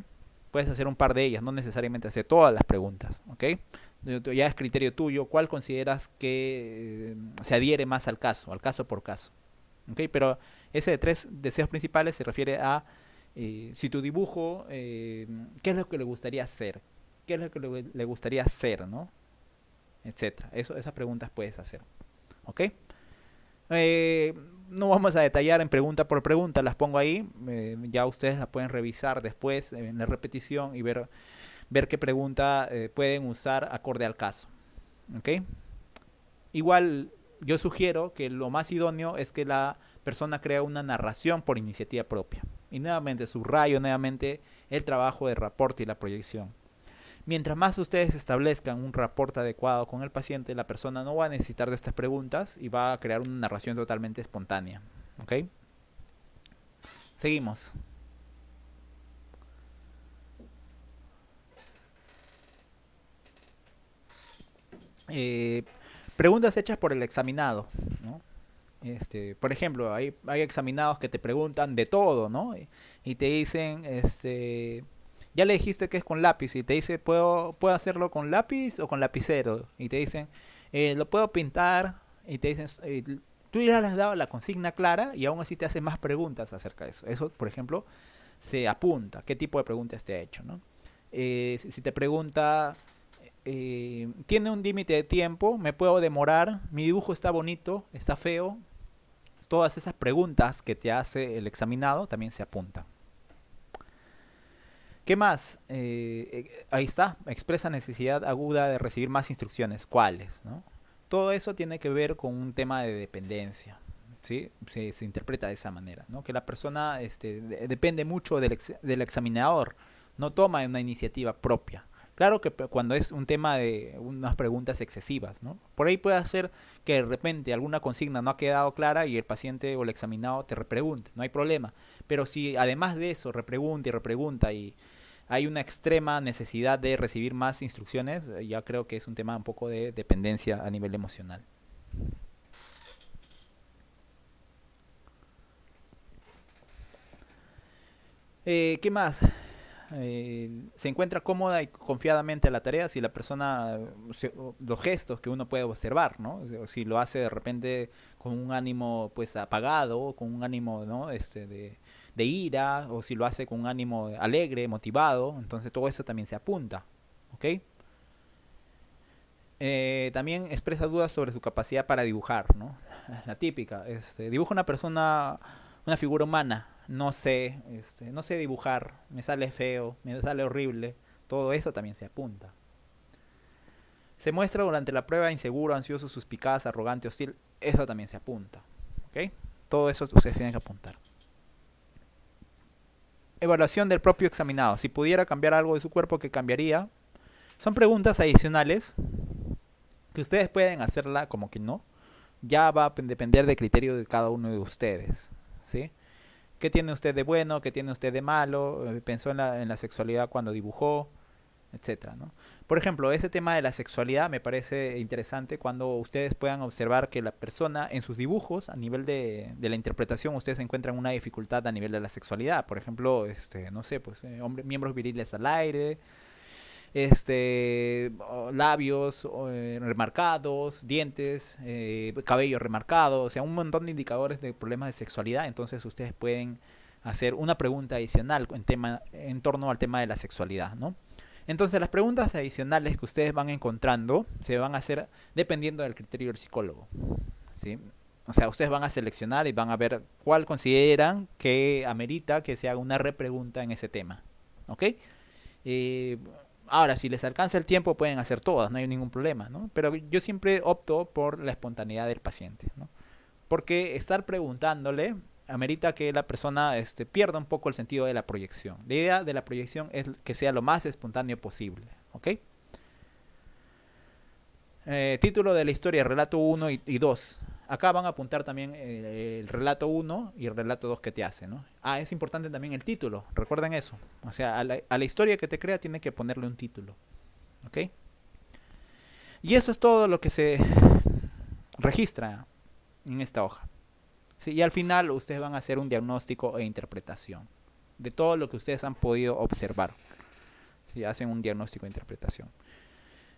Puedes hacer un par de ellas, no necesariamente hacer todas las preguntas. ¿okay? Ya es criterio tuyo, cuál consideras que eh, se adhiere más al caso, al caso por caso. ¿okay? Pero ese de tres deseos principales se refiere a eh, si tu dibujo, qué es lo que le gustaría hacer, qué es lo que le, le gustaría hacer, ¿no? etcétera. Eso, esas preguntas puedes hacer. ¿Ok? Eh, no vamos a detallar en pregunta por pregunta, las pongo ahí. Eh, ya ustedes la pueden revisar después en la repetición y ver, ver qué pregunta eh, pueden usar acorde al caso. ¿Ok? Igual yo sugiero que lo más idóneo es que la persona crea una narración por iniciativa propia. Y nuevamente subrayo nuevamente el trabajo de reporte y la proyección. Mientras más ustedes establezcan un reporte adecuado con el paciente, la persona no va a necesitar de estas preguntas y va a crear una narración totalmente espontánea. ¿Ok? Seguimos. Eh, preguntas hechas por el examinado. ¿no? Este, por ejemplo, hay, hay, examinados que te preguntan de todo, ¿no? Y, y te dicen, este, ya le dijiste que es con lápiz y te dice, ¿puedo, puedo hacerlo con lápiz o con lapicero? Y te dicen, eh, lo puedo pintar y te dicen, eh, tú ya le has dado la consigna clara y aún así te hace más preguntas acerca de eso. Eso, por ejemplo, se apunta, qué tipo de preguntas te ha hecho, ¿no? Eh, si, te pregunta, tiene un límite de tiempo, me puedo demorar, mi dibujo está bonito, está feo. Todas esas preguntas que te hace el examinado también se apuntan. ¿Qué más? Eh, eh, ahí está, expresa necesidad aguda de recibir más instrucciones. ¿Cuáles? Todo eso tiene que ver con un tema de dependencia. ¿sí? Se, interpreta de esa manera, ¿no? que la persona este, depende mucho del, del examinador, no toma una iniciativa propia. Claro que cuando es un tema de unas preguntas excesivas, ¿no? Por ahí puede ser que de repente alguna consigna no ha quedado clara y el paciente o el examinado te repregunte, no hay problema. Pero si además de eso repregunta y repregunta y hay una extrema necesidad de recibir más instrucciones, eh, ya creo que es un tema un poco de dependencia a nivel emocional. Eh, ¿Qué más? Eh, se encuentra cómoda y confiadamente la tarea si la persona, los gestos que uno puede observar, ¿no? Si lo hace de repente con un ánimo pues apagado, con un ánimo, ¿no? Este, de, de ira o si lo hace con un ánimo alegre, motivado. Entonces todo eso también se apunta. ¿Ok? Eh, también expresa dudas sobre su capacidad para dibujar, ¿no? [laughs] La típica. Este, dibuja una persona, una figura humana. No sé, este, no sé dibujar, me sale feo, me sale horrible. Todo eso también se apunta. Se muestra durante la prueba inseguro, ansioso, suspicaz, arrogante, hostil. Eso también se apunta. Todo eso ustedes tienen que apuntar evaluación del propio examinado. Si pudiera cambiar algo de su cuerpo, ¿qué cambiaría? Son preguntas adicionales que ustedes pueden hacerla como que no. Ya va a depender del criterio de cada uno de ustedes. ¿sí? ¿Qué tiene usted de bueno? ¿Qué tiene usted de malo? Eh, ¿Pensó en la, en la sexualidad cuando dibujó? etcétera, Por ejemplo, ese tema de la sexualidad me parece interesante cuando ustedes puedan observar que la persona en sus dibujos, a nivel de, la interpretación, ustedes encuentran una dificultad a nivel de la sexualidad. Por ejemplo, este, no sé, pues eh, hombre, miembros viriles al aire, este, labios eh, remarcados, dientes, eh, cabello remarcado, o sea, un montón de indicadores de problemas de sexualidad. Entonces ustedes pueden hacer una pregunta adicional en, tema, en torno al tema de la sexualidad, ¿no? Entonces las preguntas adicionales que ustedes van encontrando se van a hacer dependiendo del criterio del psicólogo. ¿sí? O sea, ustedes van a seleccionar y van a ver cuál consideran que amerita que se haga una repregunta en ese tema. ¿Ok? Eh, ahora, si les alcanza el tiempo, pueden hacer todas, no hay ningún problema, ¿no? Pero yo siempre opto por la espontaneidad del paciente, Porque estar preguntándole amerita que la persona este, pierda un poco el sentido de la proyección. La idea de la proyección es que sea lo más espontáneo posible. Eh, título de la historia, relato 1 y 2. Acá van a apuntar también eh, el, relato 1 y el relato 2 que te hace, Ah, es importante también el título, recuerden eso. O sea, a la, historia que te crea tiene que ponerle un título, Y eso es todo lo que se registra en esta hoja y al final ustedes van a hacer un diagnóstico e interpretación de todo lo que ustedes han podido observar. Si hacen un diagnóstico e interpretación.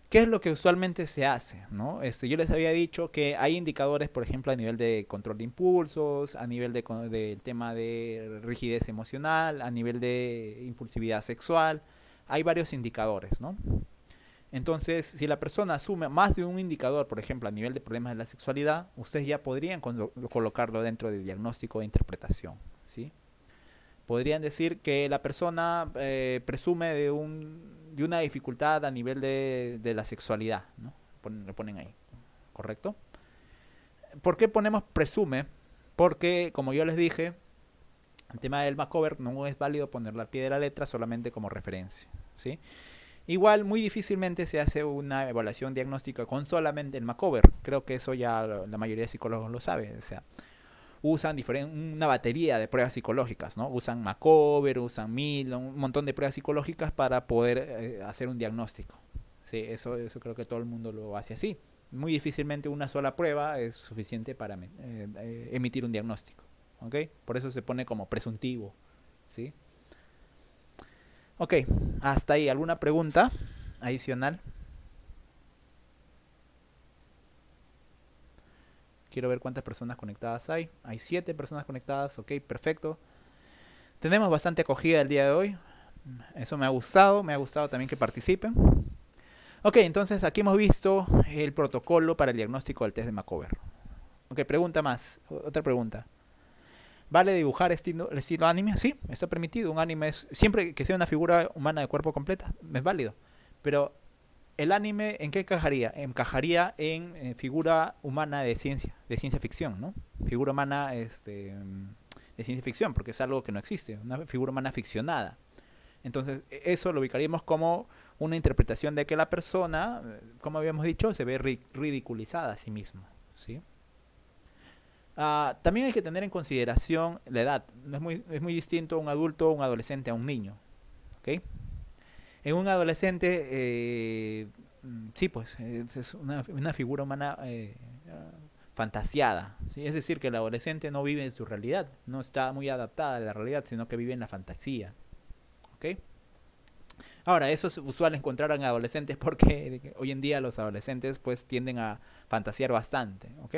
¿Qué es lo que usualmente se hace? ¿no? Este, yo les había dicho que hay indicadores, por ejemplo, a nivel de control de impulsos, a nivel del tema de rigidez emocional, a nivel de impulsividad sexual. Hay varios indicadores, ¿no? Entonces, si la persona asume más de un indicador, por ejemplo, a nivel de problemas de la sexualidad, ustedes ya podrían colocarlo dentro del diagnóstico e interpretación, ¿sí? Podrían decir que la persona eh, presume de, una dificultad a nivel de, la sexualidad, ¿no? lo ponen ahí, ¿correcto? ¿Por qué ponemos presume? Porque, como yo les dije, el tema del macover no es válido ponerlo al pie de la letra solamente como referencia, ¿sí? sí Igual muy difícilmente se hace una evaluación diagnóstica con solamente el macover. Creo que eso ya la mayoría de psicólogos lo sabe. O sea, usan una batería de pruebas psicológicas, ¿no? Usan macover, usan mil, un montón de pruebas psicológicas para poder eh, hacer un diagnóstico. Sí, eso, eso creo que todo el mundo lo hace así. Muy difícilmente una sola prueba es suficiente para eh, eh, emitir un diagnóstico. ¿ok? Por eso se pone como presuntivo. ¿sí? Ok, hasta ahí. ¿Alguna pregunta adicional? Quiero ver cuántas personas conectadas hay. Hay siete personas conectadas. Ok, perfecto. Tenemos bastante acogida el día de hoy. Eso me ha gustado. Me ha gustado también que participen. Ok, entonces aquí hemos visto el protocolo para el diagnóstico del test de Macover. Ok, pregunta más. Otra pregunta. ¿Vale dibujar estilo, estilo anime? Sí, está permitido. Un anime es. Siempre que sea una figura humana de cuerpo completa, es válido. Pero, ¿el anime en qué encajaría? Encajaría en, eh, figura humana de ciencia, de ciencia ficción, ¿no? Figura humana este, de ciencia ficción, porque es algo que no existe, una figura humana ficcionada. Entonces, e, eso lo ubicaríamos como una interpretación de que la persona, eh, como habíamos dicho, se ve ridiculizada a sí misma, ¿sí? Ah, también hay que tener en consideración la edad. No es, muy, es muy distinto un adulto, un adolescente a un niño. En un adolescente, eh, mm, sí, pues es una, una figura humana eh, fantasiada. ¿sí? Es decir, que el adolescente no vive en su realidad, no está muy adaptada a la realidad, sino que vive en la fantasía. Ahora, eso es usual encontrar en adolescentes porque [laughs] hoy en día los adolescentes pues tienden a fantasear bastante. ¿ok?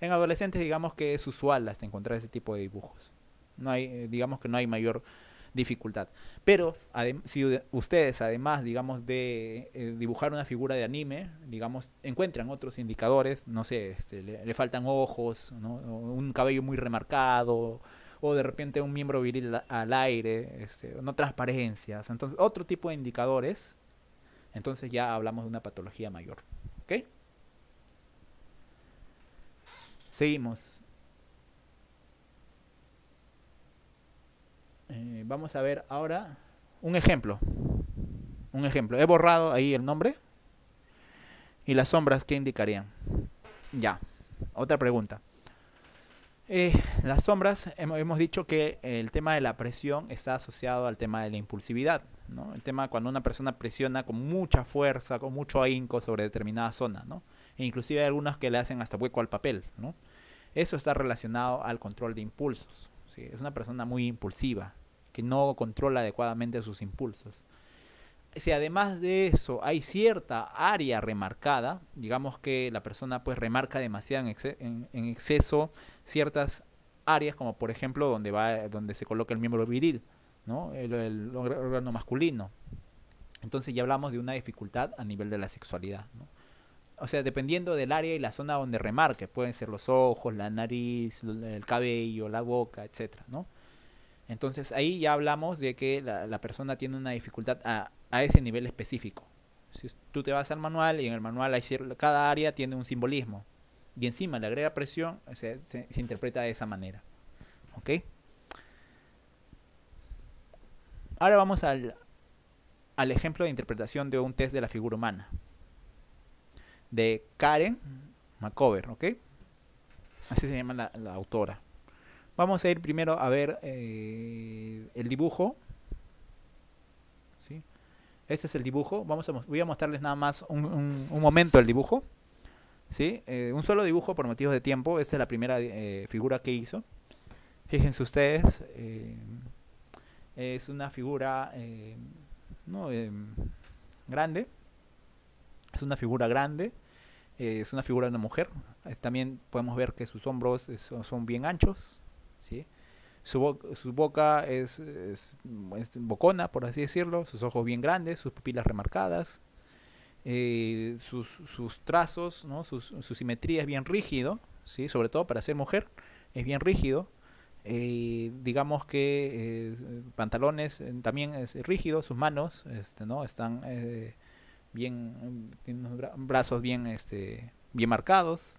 En adolescentes digamos que es usual hasta encontrar ese tipo de dibujos. No hay, eh, digamos que no hay mayor dificultad. Pero si ustedes, además, digamos, de eh, dibujar una figura de anime, digamos, encuentran otros indicadores, no sé, este, le, faltan ojos, un cabello muy remarcado, o de repente un miembro viril al aire, este, no transparencias, entonces otro tipo de indicadores, entonces ya hablamos de una patología mayor. ¿ok? Seguimos. Eh, vamos a ver ahora un ejemplo. Un ejemplo. He borrado ahí el nombre y las sombras que indicarían. Ya. Otra pregunta. Eh, las sombras, hemos dicho que el tema de la presión está asociado al tema de la impulsividad. ¿no? El tema cuando una persona presiona con mucha fuerza, con mucho ahínco sobre determinada zona. ¿no? E inclusive hay algunas que le hacen hasta hueco al papel. ¿no? Eso está relacionado al control de impulsos. ¿sí? Es una persona muy impulsiva, que no controla adecuadamente sus impulsos. Si además de eso hay cierta área remarcada, digamos que la persona pues remarca demasiado en, exceso ciertas áreas, como por ejemplo donde, va, donde se coloca el miembro viril, ¿no? el, el órgano masculino. Entonces ya hablamos de una dificultad a nivel de la sexualidad. ¿no? o sea, dependiendo del área y la zona donde remarque, pueden ser los ojos, la nariz, el cabello, la boca, etcétera, Entonces ahí ya hablamos de que la, persona tiene una dificultad a, ese nivel específico. Si tú te vas al manual y en el manual hay, cada área tiene un simbolismo y encima le agrega presión, se, interpreta de esa manera. ¿Ok? Ahora vamos al ejemplo de interpretación de un test de la figura humana de Karen McCover, ¿ok? Así se llama la, autora. Vamos a ir primero a ver eh, el dibujo. ¿Sí? Este es el dibujo. Vamos a, voy a mostrarles nada más un, momento el dibujo. ¿Sí? Eh, un solo dibujo por motivos de tiempo. Esta es la primera eh, figura que hizo. Fíjense ustedes. es una figura no, grande es una figura grande, eh, es una figura de una mujer. Eh, también podemos ver que sus hombros son bien anchos, ¿sí? Su, su boca es, bocona, por así decirlo, sus ojos bien grandes, sus pupilas remarcadas, eh, sus, trazos, ¿no? su simetría es bien rígido, ¿sí? sobre todo para ser mujer, es bien rígido. digamos que pantalones también es rígido, sus manos este, ¿no? están bien, tiene brazos bien, este, bien marcados,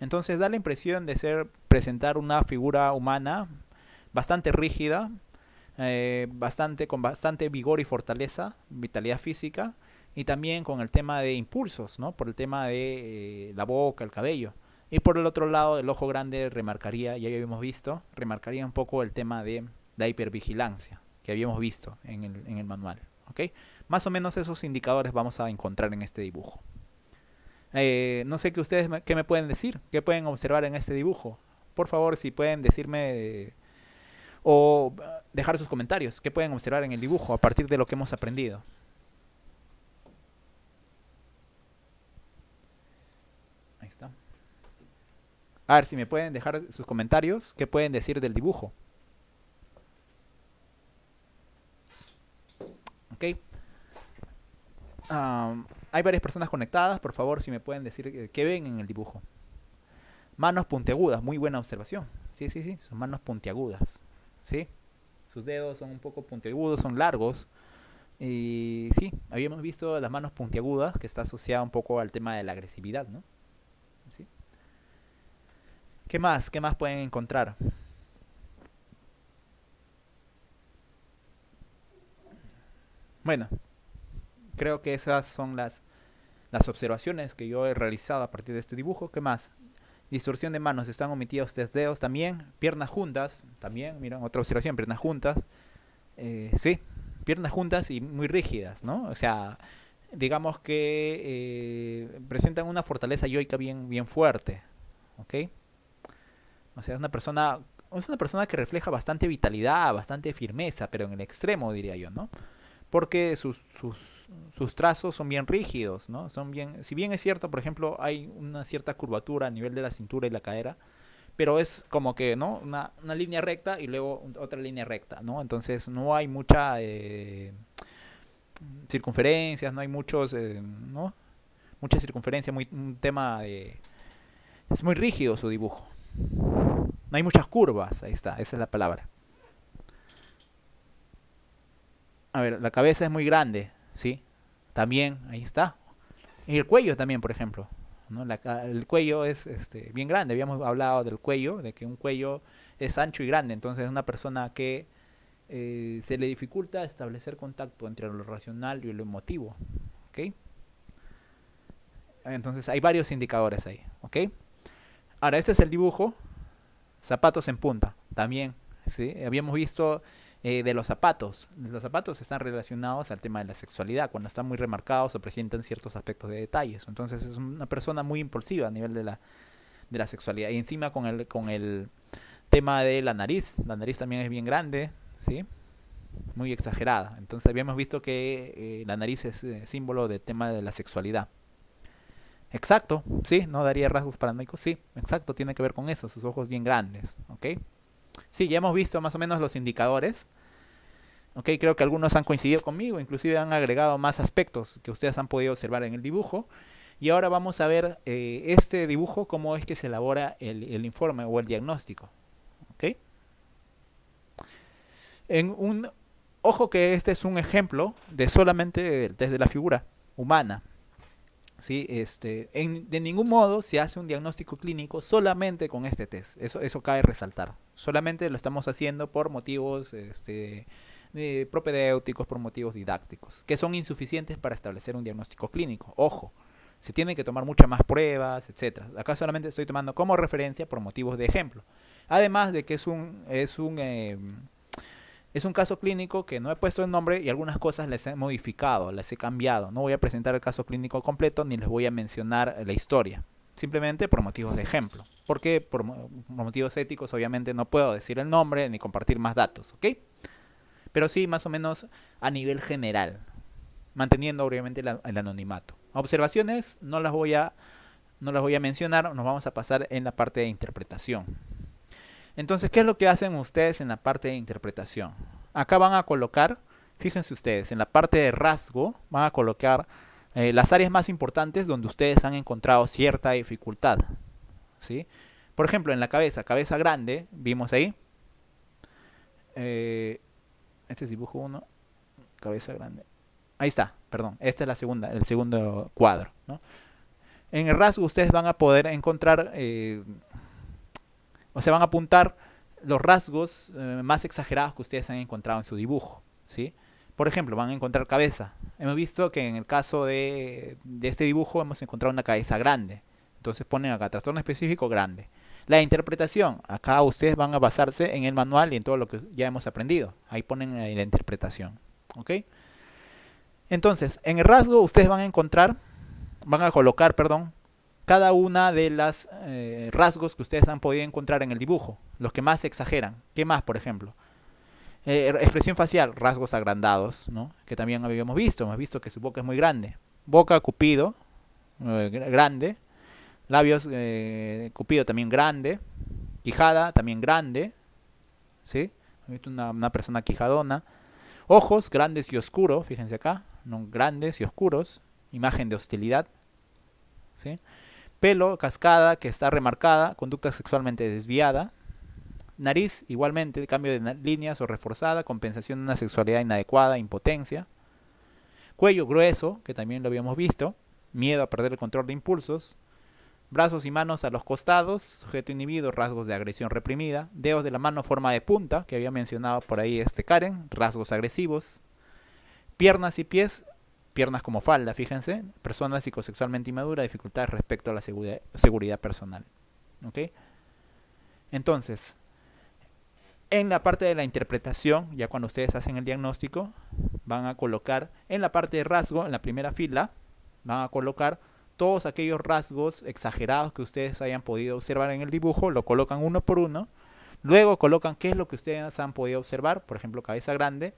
Entonces da la impresión de ser presentar una figura humana bastante rígida, eh, bastante, con bastante vigor y fortaleza, vitalidad física, y también con el tema de impulsos, ¿no? Por el tema de eh, la boca, el cabello. Y por el otro lado, el ojo grande remarcaría, ya habíamos visto, remarcaría un poco el tema de la hipervigilancia que habíamos visto en el manual. Más o menos esos indicadores vamos a encontrar en este dibujo. Eh, no sé qué ustedes me, qué me pueden decir, qué pueden observar en este dibujo. Por favor, si pueden decirme o eh, dejar sus comentarios, qué pueden observar en el dibujo a partir de lo que hemos aprendido. Ahí está. A ver si me pueden dejar sus comentarios, qué pueden decir del dibujo. hay varias personas conectadas, por favor, si me pueden decir eh, qué ven en el dibujo. Manos puntiagudas, muy buena observación. Sí, sí, sí, son manos puntiagudas. ¿Sí? Sus dedos son un poco puntiagudos, son largos. Y sí, habíamos visto las manos puntiagudas, que está asociada un poco al tema de la agresividad, ¿no? ¿Qué más? ¿Qué más pueden encontrar? Bueno, creo que esas son las, las observaciones que yo he realizado a partir de este dibujo. ¿Qué más? Distorsión de manos, están omitidos tres dedos también. Piernas juntas, también, miren, otra observación, piernas juntas. Eh, sí, piernas juntas y muy rígidas, ¿no? O sea, digamos que eh, presentan una fortaleza yoica bien, bien fuerte, ¿ok? O sea, es una persona, es una persona que refleja bastante vitalidad, bastante firmeza, pero en el extremo, diría yo, ¿no? porque sus, sus, trazos son bien rígidos, ¿no? Son bien, si bien es cierto, por ejemplo, hay una cierta curvatura a nivel de la cintura y la cadera, pero es como que, ¿no? Una, línea recta y luego otra línea recta, ¿no? Entonces no hay mucha eh, circunferencias, no hay muchos, eh, ¿no? circunferencia, muy, un tema de... Es muy rígido su dibujo. No hay muchas curvas, ahí está, esa es la palabra. a ver, la cabeza es muy grande, ¿sí? También, ahí está. Y el cuello también, por ejemplo. ¿no? el cuello es este, bien grande. Habíamos hablado del cuello, de que un cuello es ancho y grande. Entonces, es una persona que eh, se le dificulta establecer contacto entre lo racional y lo emotivo. ¿Ok? Entonces, hay varios indicadores ahí. ¿Ok? Ahora, este es el dibujo. Zapatos en punta, también. ¿sí? Habíamos visto eh, de los zapatos. Los zapatos están relacionados al tema de la sexualidad. Cuando están muy remarcados se presentan ciertos aspectos de detalles. Entonces es una persona muy impulsiva a nivel de la, de la sexualidad. Y encima con el, con el tema de la nariz. La nariz también es bien grande, ¿sí? Muy exagerada. Entonces habíamos visto que eh, la nariz es eh, símbolo del tema de la sexualidad. Exacto, sí, no daría rasgos paranoicos, sí, exacto, tiene que ver con eso, sus ojos bien grandes, ¿ok? sí, ya hemos visto más o menos los indicadores. creo que algunos han coincidido conmigo, inclusive han agregado más aspectos que ustedes han podido observar en el dibujo. Y ahora vamos a ver eh, este dibujo, cómo es que se elabora el, informe o el diagnóstico. En un, ojo que este es un ejemplo de solamente desde la figura humana. ¿sí? Este, en, de ningún modo se hace un diagnóstico clínico solamente con este test. Eso, eso cabe resaltar. Solamente lo estamos haciendo por motivos este, eh, propedéuticos, por motivos didácticos, que son insuficientes para establecer un diagnóstico clínico. Ojo, se tienen que tomar muchas más pruebas, etc. Acá solamente estoy tomando como referencia por motivos de ejemplo. Además de que es un... Es un em, es un caso clínico que no he puesto el nombre y algunas cosas les he modificado, las he cambiado. No voy a presentar el caso clínico completo ni les voy a mencionar la historia. Simplemente por motivos de ejemplo. Porque por, motivos éticos obviamente no puedo decir el nombre ni compartir más datos, ¿ok? Pero sí, más o menos a nivel general. Manteniendo obviamente el anonimato. Observaciones no las voy a, no las voy a mencionar, nos vamos a pasar en la parte de interpretación. Entonces, ¿qué es lo que hacen ustedes en la parte de interpretación? Acá van a colocar, fíjense ustedes, en la parte de rasgo van a colocar eh, las áreas más importantes donde ustedes han encontrado cierta dificultad. ¿sí? Por ejemplo, en la cabeza, cabeza grande, vimos ahí. Eh, este es dibujo 1, cabeza grande. Ahí está, perdón, esta es la segunda, el segundo cuadro. En el rasgo ustedes van a poder encontrar eh, o se van a apuntar los rasgos eh, más exagerados que ustedes han encontrado en su dibujo, ¿sí? Por ejemplo, van a encontrar cabeza. Hemos visto que en el caso de, este dibujo hemos encontrado una cabeza grande. Entonces ponen acá trastorno específico grande. La interpretación, acá ustedes van a basarse en el manual y en todo lo que ya hemos aprendido. Ahí ponen la, la interpretación, ¿ok? Entonces, en el rasgo ustedes van a encontrar, van a colocar, perdón, cada una de las eh, rasgos que ustedes han podido encontrar en el dibujo, los que más exageran. ¿Qué más, por ejemplo? Eh, er, expresión facial, rasgos agrandados, ¿no? que también habíamos visto, hemos visto que su boca es muy grande. Boca, cupido, eh, grande. Labios, cupido también grande. Quijada también grande. ¿Sí? una, persona quijadona. Ojos grandes y oscuros, fíjense acá, ¿no? grandes y oscuros. Imagen de hostilidad. ¿Sí? Pelo, cascada, que está remarcada, conducta sexualmente desviada. Nariz, igualmente, cambio de líneas o reforzada, compensación de una sexualidad inadecuada, impotencia. Cuello grueso, que también lo habíamos visto, miedo a perder el control de impulsos. Brazos y manos a los costados, sujeto inhibido, rasgos de agresión reprimida. Dedos de la mano forma de punta, que había mencionado por ahí este Karen, rasgos agresivos. Piernas y pies, piernas como falda, fíjense. Persona psicosexualmente inmadura, dificultades respecto a la seguridad, personal. Entonces, en la parte de la interpretación, ya cuando ustedes hacen el diagnóstico, van a colocar en la parte de rasgo, en la primera fila, van a colocar todos aquellos rasgos exagerados que ustedes hayan podido observar en el dibujo, lo colocan uno por uno, luego colocan qué es lo que ustedes han podido observar, por ejemplo cabeza grande,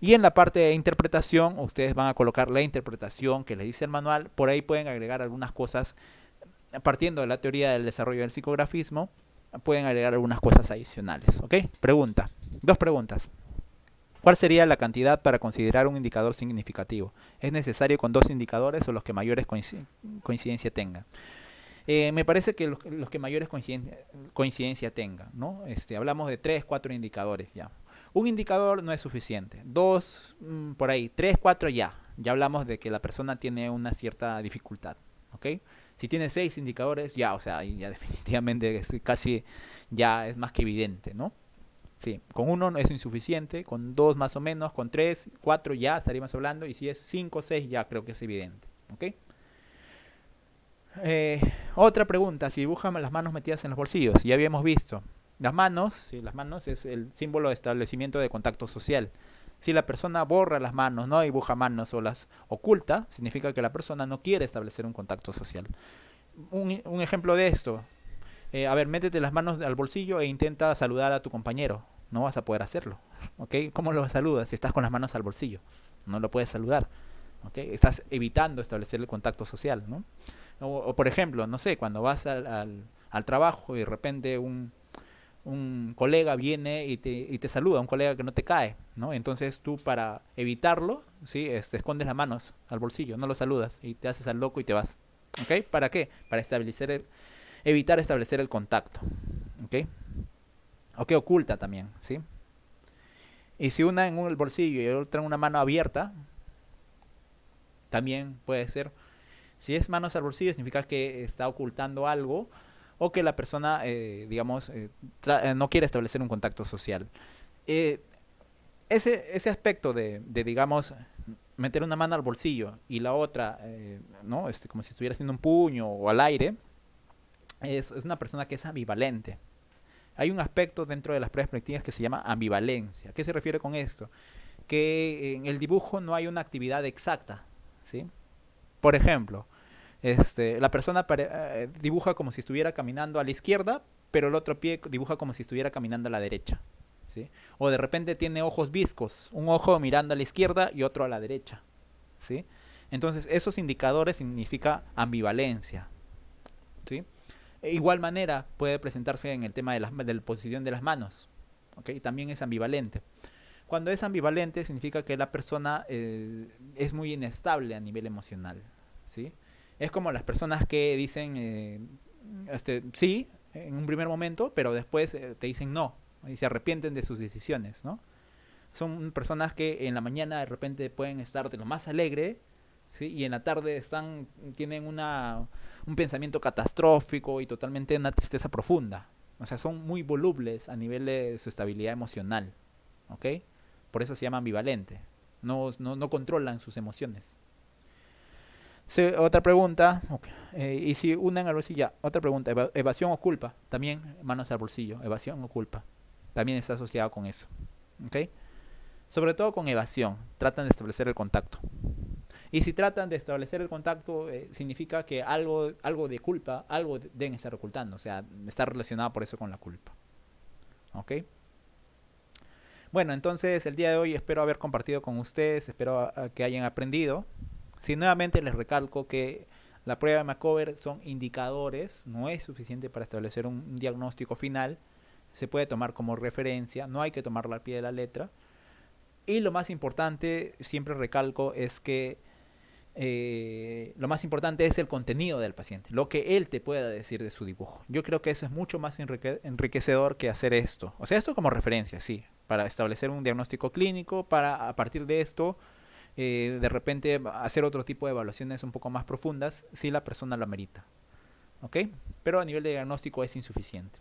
y en la parte de interpretación, ustedes van a colocar la interpretación que les dice el manual. Por ahí pueden agregar algunas cosas, partiendo de la teoría del desarrollo del psicografismo, pueden agregar algunas cosas adicionales. ¿Ok? Pregunta. Dos preguntas. ¿Cuál sería la cantidad para considerar un indicador significativo? ¿Es necesario con dos indicadores o los que mayores coincidencia tengan? Eh, me parece que los, que mayores coincidencia, coincidencia tengan, ¿no? Este, hablamos de tres, cuatro indicadores ya. Un indicador no es suficiente. Dos, mm, por ahí. Tres, cuatro ya. Ya hablamos de que la persona tiene una cierta dificultad. ¿Ok? Si tiene seis indicadores, ya, o sea, ya [laughs] definitivamente casi ya es más que evidente, ¿no? Sí, con uno es insuficiente, con dos más o menos, con tres, cuatro ya estaríamos hablando, y si es cinco o seis ya creo que es evidente, ¿ok? Eh, otra pregunta, si dibujan las manos metidas en los bolsillos, ya habíamos visto, las manos, sí, las manos es el símbolo de establecimiento de contacto social. Si la persona borra las manos, no dibuja manos o las oculta, significa que la persona no quiere establecer un contacto social. Un, ejemplo de esto, eh, a ver, métete las manos al bolsillo e intenta saludar a tu compañero. No vas a poder hacerlo, [laughs] ¿ok? ¿Cómo lo saludas si estás con las manos al bolsillo? No lo puedes saludar, ¿ok? Estás evitando establecer el contacto social, ¿no? O, por ejemplo, no sé, cuando vas al trabajo y de repente un, un colega viene y te, y te saluda, un colega que no te cae, ¿no? Entonces tú para evitarlo, ¿sí? Este, escondes las manos al bolsillo, no lo saludas y te haces al loco y te vas, ¿ok? ¿Para qué? Para establecer evitar establecer el contacto, ¿ok? O que oculta también, ¿sí? Y si una en el bolsillo y otra en una mano abierta, también puede ser. Si es manos al bolsillo, significa que está ocultando algo o que la persona, eh, digamos, eh, eh, no quiere establecer un contacto social. ese, ese aspecto de, digamos, meter una mano al bolsillo y la otra, ¿no? Este, como si estuviera haciendo un puño o al aire, es, una persona que es ambivalente. Hay un aspecto dentro de las proyectivas que se llama ambivalencia. ¿Qué se refiere con esto? Que en el dibujo no hay una actividad exacta, ¿sí? Por ejemplo, este, la persona eh, dibuja como si estuviera caminando a la izquierda, pero el otro pie dibuja como si estuviera caminando a la derecha. ¿sí? O de repente tiene ojos viscos, un ojo mirando a la izquierda y otro a la derecha. ¿sí? Entonces, esos indicadores significa ambivalencia. ¿sí? E igual manera puede presentarse en el tema de, la posición de las manos. También es ambivalente. Cuando es ambivalente significa que la persona eh, es muy inestable a nivel emocional. ¿sí? Es como las personas que dicen, eh, este, sí, en un primer momento, pero después eh, te dicen no y se arrepienten de sus decisiones, ¿no? Son personas que en la mañana de repente pueden estar de lo más alegre, ¿sí? Y en la tarde están, tienen un pensamiento catastrófico y totalmente una tristeza profunda. O sea, son muy volubles a nivel de su estabilidad emocional, ¿ok? Por eso se llama ambivalente. No, no, no controlan sus emociones otra pregunta, eh, y si unen en bolsillo, otra pregunta, evasión o culpa, también manos al bolsillo, evasión o culpa, también está asociado con eso, Sobre todo con evasión, tratan de establecer el contacto. Y si tratan de establecer el contacto, eh, significa que algo, algo de culpa, algo deben estar ocultando, o sea, está relacionado por eso con la culpa, Bueno, entonces el día de hoy espero haber compartido con ustedes, espero ah, que hayan aprendido. Si nuevamente les recalco que la prueba de McCover son indicadores, no es suficiente para establecer un, diagnóstico final, se puede tomar como referencia, no hay que tomarla al pie de la letra. Y lo más importante, siempre recalco, es que eh, lo más importante es el contenido del paciente, lo que él te pueda decir de su dibujo. Yo creo que eso es mucho más enriquecedor que hacer esto. O sea, esto como referencia, sí, para establecer un diagnóstico clínico, para a partir de esto eh, de repente hacer otro tipo de evaluaciones un poco más profundas si la persona lo amerita. ¿Ok? Pero a nivel de diagnóstico es insuficiente.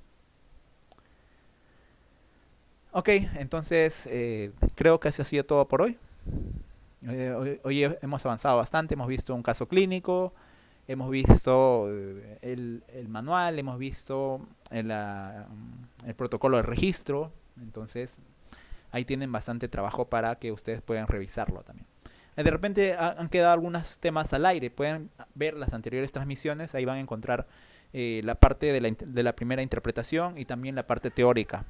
Ok, entonces eh, creo que así ha sido todo por hoy. Eh, hoy. hemos avanzado bastante, hemos visto un caso clínico, hemos visto el, manual, hemos visto mm, el protocolo de registro. Entonces, ahí tienen bastante trabajo para que ustedes puedan revisarlo también. Eh, de repente han quedado algunos temas al aire. Pueden ver las anteriores transmisiones, ahí van a encontrar eh, la parte de la, de la primera interpretación y también la parte teórica.